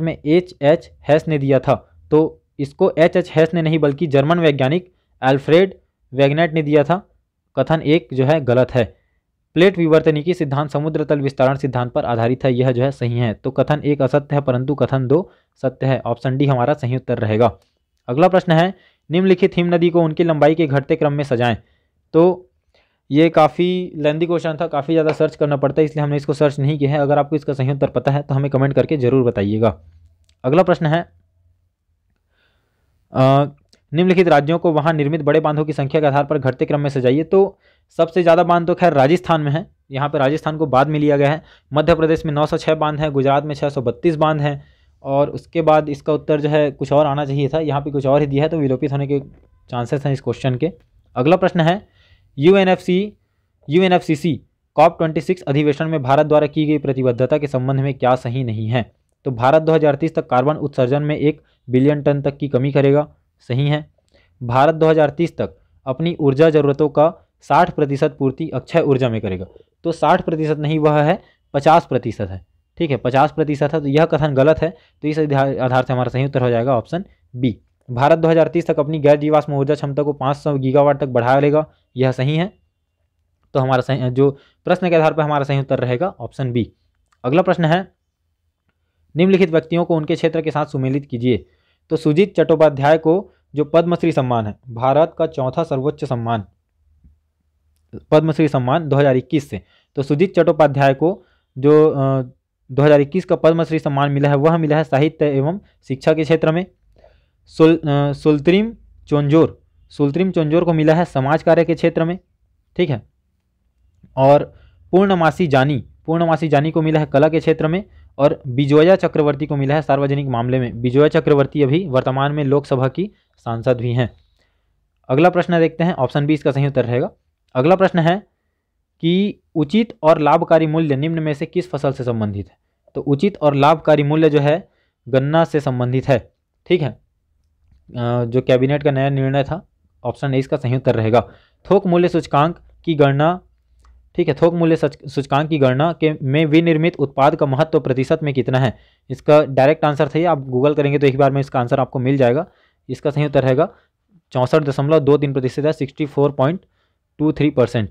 में एच एच हैस ने दिया था तो इसको एच एच हैस ने नहीं बल्कि जर्मन वैज्ञानिक एल्फ्रेड वैगनेट ने दिया था कथन एक जो है गलत है प्लेट विवर्तनिकी सिद्धांत समुद्र तल विस्तारण सिद्धांत पर आधारित है यह जो है सही है तो कथन एक असत्य है परंतु कथन दो सत्य है ऑप्शन डी हमारा सही उत्तर रहेगा अगला प्रश्न है निम्नलिखित हिम नदी को उनकी लंबाई के घटते क्रम में सजाएं तो ये काफ़ी लेंदी क्वेश्चन था काफ़ी ज़्यादा सर्च करना पड़ता है इसलिए हमने इसको सर्च नहीं किया है अगर आपको इसका सही उत्तर पता है तो हमें कमेंट करके ज़रूर बताइएगा अगला प्रश्न है निम्नलिखित राज्यों को वहाँ निर्मित बड़े बांधों की संख्या के आधार पर घटते क्रम में सजाइए तो सबसे ज़्यादा बांध तो खैर राजस्थान में है यहाँ पर राजस्थान को बाद में लिया गया है मध्य प्रदेश में 906 बांध है गुजरात में 632 बांध हैं और उसके बाद इसका उत्तर जो है कुछ और आना चाहिए था यहाँ पर कुछ और ही दिया है तो विलोपित होने के चांसेस हैं इस क्वेश्चन के अगला प्रश्न है U N F C U N F C C COP twenty six अधिवेशन में भारत द्वारा की गई प्रतिबद्धता के संबंध में क्या सही नहीं है तो भारत 2030 तक कार्बन उत्सर्जन में एक बिलियन टन तक की कमी करेगा सही है भारत 2030 तक अपनी ऊर्जा जरूरतों का 60 प्रतिशत पूर्ति अक्षय ऊर्जा में करेगा तो 60 प्रतिशत नहीं वह है 50 प्रतिशत है ठीक है 50 प्रतिशत है तो यह कथन गलत है तो इस आधार से हमारा सही उत्तर हो जाएगा ऑप्शन बी भारत 2030 तक अपनी गैर जीवाश्म ऊर्जा क्षमता को 500 गीगावाट तक बढ़ा लेगा यह सही है तो हमारा सही जो प्रश्न के आधार पर हमारा सही उत्तर रहेगा ऑप्शन बी अगला प्रश्न है निम्नलिखित व्यक्तियों को उनके क्षेत्र के साथ सुमेलित कीजिए तो सुजीत चट्टोपाध्याय को जो पद्मश्री सम्मान है भारत का चौथा सर्वोच्च सम्मान पद्मश्री सम्मान 2021 से तो सुजीत चट्टोपाध्याय को जो 2021 का पद्मश्री सम्मान मिला है वह मिला है साहित्य एवं शिक्षा के क्षेत्र में सुल सुल्त्रीम चोंजोर सुलत्रिम चंजोर को मिला है समाज कार्य के क्षेत्र में ठीक है और पूर्णमासी जानी पूर्णमासी जानी को मिला है कला के क्षेत्र में और बिजोया चक्रवर्ती को मिला है सार्वजनिक मामले में बिजोया चक्रवर्ती अभी वर्तमान में लोकसभा की सांसद भी हैं अगला प्रश्न देखते हैं ऑप्शन बी इसका सही उत्तर रहेगा अगला प्रश्न है कि उचित और लाभकारी मूल्य निम्न में से किस फसल से संबंधित है तो उचित और लाभकारी मूल्य जो है गन्ना से संबंधित है ठीक है जो कैबिनेट का नया निर्णय था ऑप्शन ए इसका सही उत्तर रहेगा थोक मूल्य सूचकांक की गणना ठीक है थोक मूल्य सूचकांक की गणना के में विनिर्मित उत्पाद का महत्व तो प्रतिशत में कितना है इसका डायरेक्ट आंसर था आप गूगल करेंगे तो एक बार में इसका आंसर आपको मिल जाएगा इसका सही उत्तर रहेगा चौंसठ दशमलव दो तीन प्रतिशत है sixty four point two three percent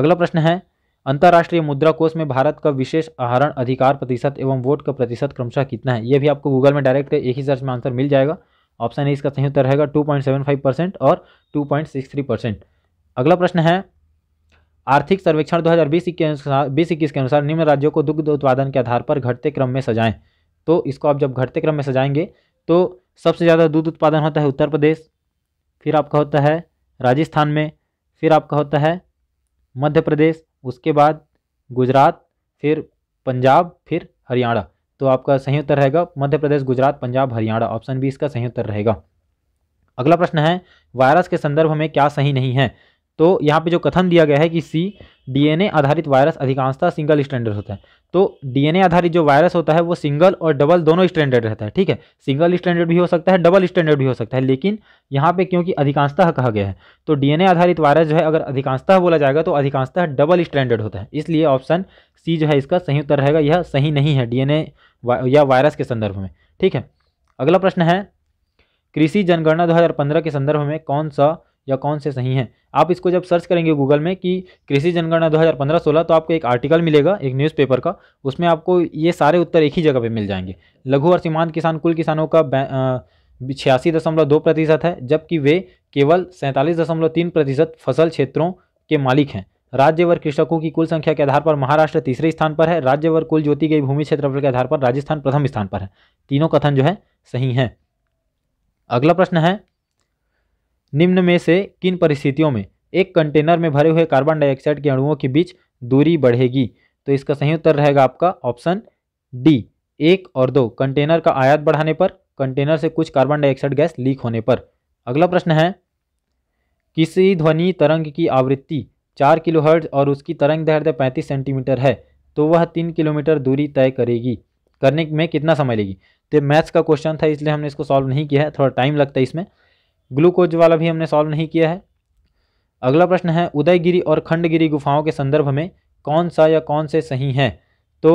अगला प्रश्न है अंतर्राष्ट्रीय मुद्रा कोष में भारत का विशेष आहरण अधिकार प्रतिशत एवं वोट का प्रतिशत क्रमशः कितना है यह भी आपको गूगल में डायरेक्ट एक ही सर्च में आंसर मिल जाएगा ऑप्शन ए इसका सही उत्तर रहेगा two point seven five percent और two point six three percent अगला प्रश्न है आर्थिक सर्वेक्षण 2020 के अनुसार बीस इक्कीस के अनुसार निम्न राज्यों को दुग्ध उत्पादन के आधार पर घटते क्रम में सजाएं तो इसको आप जब घटते क्रम में सजाएंगे तो सबसे ज़्यादा दूध उत्पादन होता है उत्तर प्रदेश फिर आपका होता है राजस्थान में फिर आपका होता है मध्य प्रदेश उसके बाद गुजरात फिर पंजाब फिर हरियाणा तो आपका सही उत्तर रहेगा मध्य प्रदेश गुजरात पंजाब हरियाणा ऑप्शन बी इसका सही उत्तर रहेगा अगला प्रश्न है वायरस के संदर्भ में क्या सही नहीं है तो यहाँ पे जो कथन दिया गया है कि सी डीएनए आधारित वायरस अधिकांशतः सिंगल स्टैंडर्ड होता है तो डीएनए आधारित जो वायरस होता है वो सिंगल और डबल दोनों स्टैंडर्ड रहता है ठीक है सिंगल स्टैंडर्ड भी हो सकता है डबल स्टैंडर्ड भी हो सकता है लेकिन यहाँ पे क्योंकि अधिकांशतः कहा गया है तो डीएनए आधारित वायरस जो है अगर अधिकांशतः बोला जाएगा तो अधिकांशतः डबल स्टैंडर्ड होता है इसलिए ऑप्शन सी जो है इसका सही उत्तर रहेगा यह सही नहीं है डीएनए या वायरस के संदर्भ में ठीक है अगला प्रश्न है कृषि जनगणना दो के संदर्भ में कौन सा या कौन से सही हैं आप इसको जब सर्च करेंगे गूगल में कि कृषि जनगणना 2015-16 तो आपको एक आर्टिकल मिलेगा एक न्यूज़पेपर का उसमें आपको ये सारे उत्तर एक ही जगह पे मिल जाएंगे लघु और सीमांत किसान कुल किसानों का छियासी दशमलव दो प्रतिशत है जबकि वे केवल सैंतालीस दशमलव तीन प्रतिशत फसल क्षेत्रों के मालिक हैं राज्य वर्ग कृषकों की कुल संख्या के आधार पर महाराष्ट्र तीसरे स्थान पर है राज्य वर्ग कुल ज्योति गई भूमि क्षेत्रफल के आधार पर राजस्थान प्रथम स्थान पर है तीनों कथन जो है सही हैं अगला प्रश्न है निम्न में से किन परिस्थितियों में एक कंटेनर में भरे हुए कार्बन डाइऑक्साइड के अणुओं के बीच दूरी बढ़ेगी तो इसका सही उत्तर रहेगा आपका ऑप्शन डी एक और दो कंटेनर का आयात बढ़ाने पर कंटेनर से कुछ कार्बन डाइऑक्साइड गैस लीक होने पर अगला प्रश्न है किसी ध्वनि तरंग की आवृत्ति चार किलोहर्ट्ज और उसकी तरंग दैर्ध्य पैंतीस सेंटीमीटर है तो वह तीन किलोमीटर दूरी तय करेगी करने में कितना समय लेगी तो मैथ्स का क्वेश्चन था इसलिए हमने इसको सॉल्व नहीं किया है थोड़ा टाइम लगता है इसमें ग्लूकोज वाला भी हमने सॉल्व नहीं किया है अगला प्रश्न है उदयगिरी और खंडगिरी गुफाओं के संदर्भ में कौन सा या कौन से सही हैं तो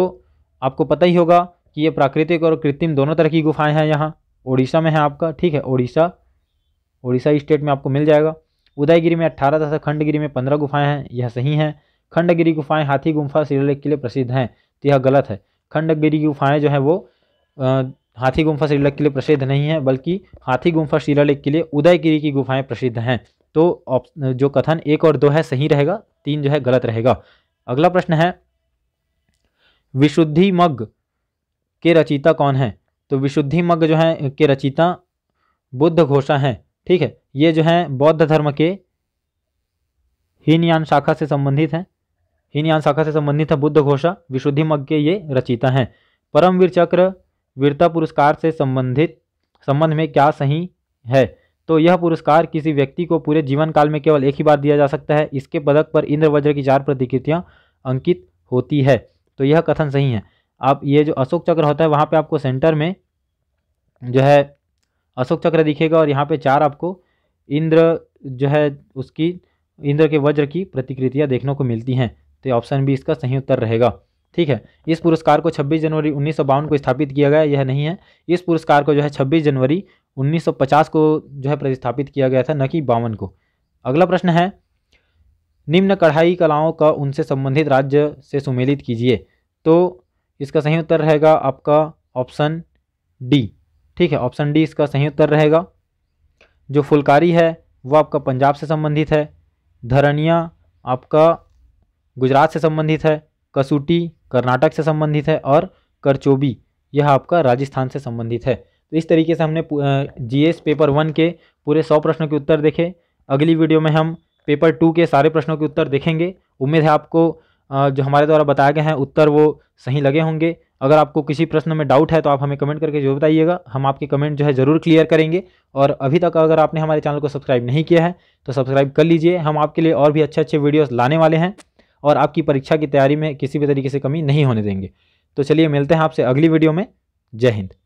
आपको पता ही होगा कि ये प्राकृतिक और कृत्रिम दोनों तरह की गुफाएं हैं यहाँ उड़ीसा में है आपका ठीक है उड़ीसा उड़ीसा स्टेट में आपको मिल जाएगा उदयगिरी में अट्ठारह तथा खंडगिरी में पंद्रह गुफाएं हैं यह सही हैं खंडगिरी गुफाएं हाथी गुफा शिलालेख के लिए प्रसिद्ध हैं तो यह गलत है खंडगिरी गुफाएं जो हैं वो हाथी गुम्फा शिलालेख के लिए प्रसिद्ध नहीं है बल्कि हाथी गुम्फा शिलालेख के लिए उदयगिरी की गुफाएं प्रसिद्ध हैं तो जो कथन एक और दो है सही रहेगा तीन जो है गलत रहेगा अगला प्रश्न है विशुद्धि मग के रचिता कौन है तो विशुद्धि मग जो है के रचिता बुद्ध घोषा हैं ठीक है ये जो है बौद्ध धर्म के हीनयान शाखा से संबंधित हैं हीनयान शाखा से संबंधित है बुद्ध घोषा विशुद्धि मग के ये रचिता हैं परमवीर चक्र वीरता पुरस्कार से संबंधित संबंध में क्या सही है तो यह पुरस्कार किसी व्यक्ति को पूरे जीवन काल में केवल एक ही बार दिया जा सकता है इसके पदक पर इंद्र वज्र की चार प्रतिकृतियाँ अंकित होती है तो यह कथन सही है आप ये जो अशोक चक्र होता है वहाँ पे आपको सेंटर में जो है अशोक चक्र दिखेगा और यहाँ पे चार आपको इंद्र जो है उसकी इंद्र के वज्र की प्रतिकृतियाँ देखने को मिलती हैं तो ऑप्शन बी इसका सही उत्तर रहेगा ठीक है इस पुरस्कार को 26 जनवरी उन्नीस को स्थापित किया गया यह नहीं है इस पुरस्कार को जो है 26 जनवरी 1950 को जो है प्रतिस्थापित किया गया था न कि बावन को अगला प्रश्न है निम्न कढ़ाई कलाओं का उनसे संबंधित राज्य से सुमेलित कीजिए तो इसका सही उत्तर रहेगा आपका ऑप्शन डी ठीक है ऑप्शन डी इसका सही उत्तर रहेगा जो फुलकारी है वो आपका पंजाब से संबंधित है धरनिया आपका गुजरात से संबंधित है कसूटी कर्नाटक से संबंधित है और करचोबी यह आपका राजस्थान से संबंधित है तो इस तरीके से हमने जीएस पेपर वन के पूरे सौ प्रश्नों के उत्तर देखे अगली वीडियो में हम पेपर टू के सारे प्रश्नों के उत्तर देखेंगे उम्मीद है आपको जो हमारे द्वारा बताए गए हैं उत्तर वो सही लगे होंगे अगर आपको किसी प्रश्न में डाउट है तो आप हमें कमेंट करके जरूर बताइएगा हम आपके कमेंट जो है ज़रूर क्लियर करेंगे और अभी तक अगर आपने हमारे चैनल को सब्सक्राइब नहीं किया है तो सब्सक्राइब कर लीजिए हम आपके लिए और भी अच्छे अच्छे वीडियोज़ लाने वाले हैं और आपकी परीक्षा की तैयारी में किसी भी तरीके से कमी नहीं होने देंगे तो चलिए मिलते हैं आपसे अगली वीडियो में जय हिंद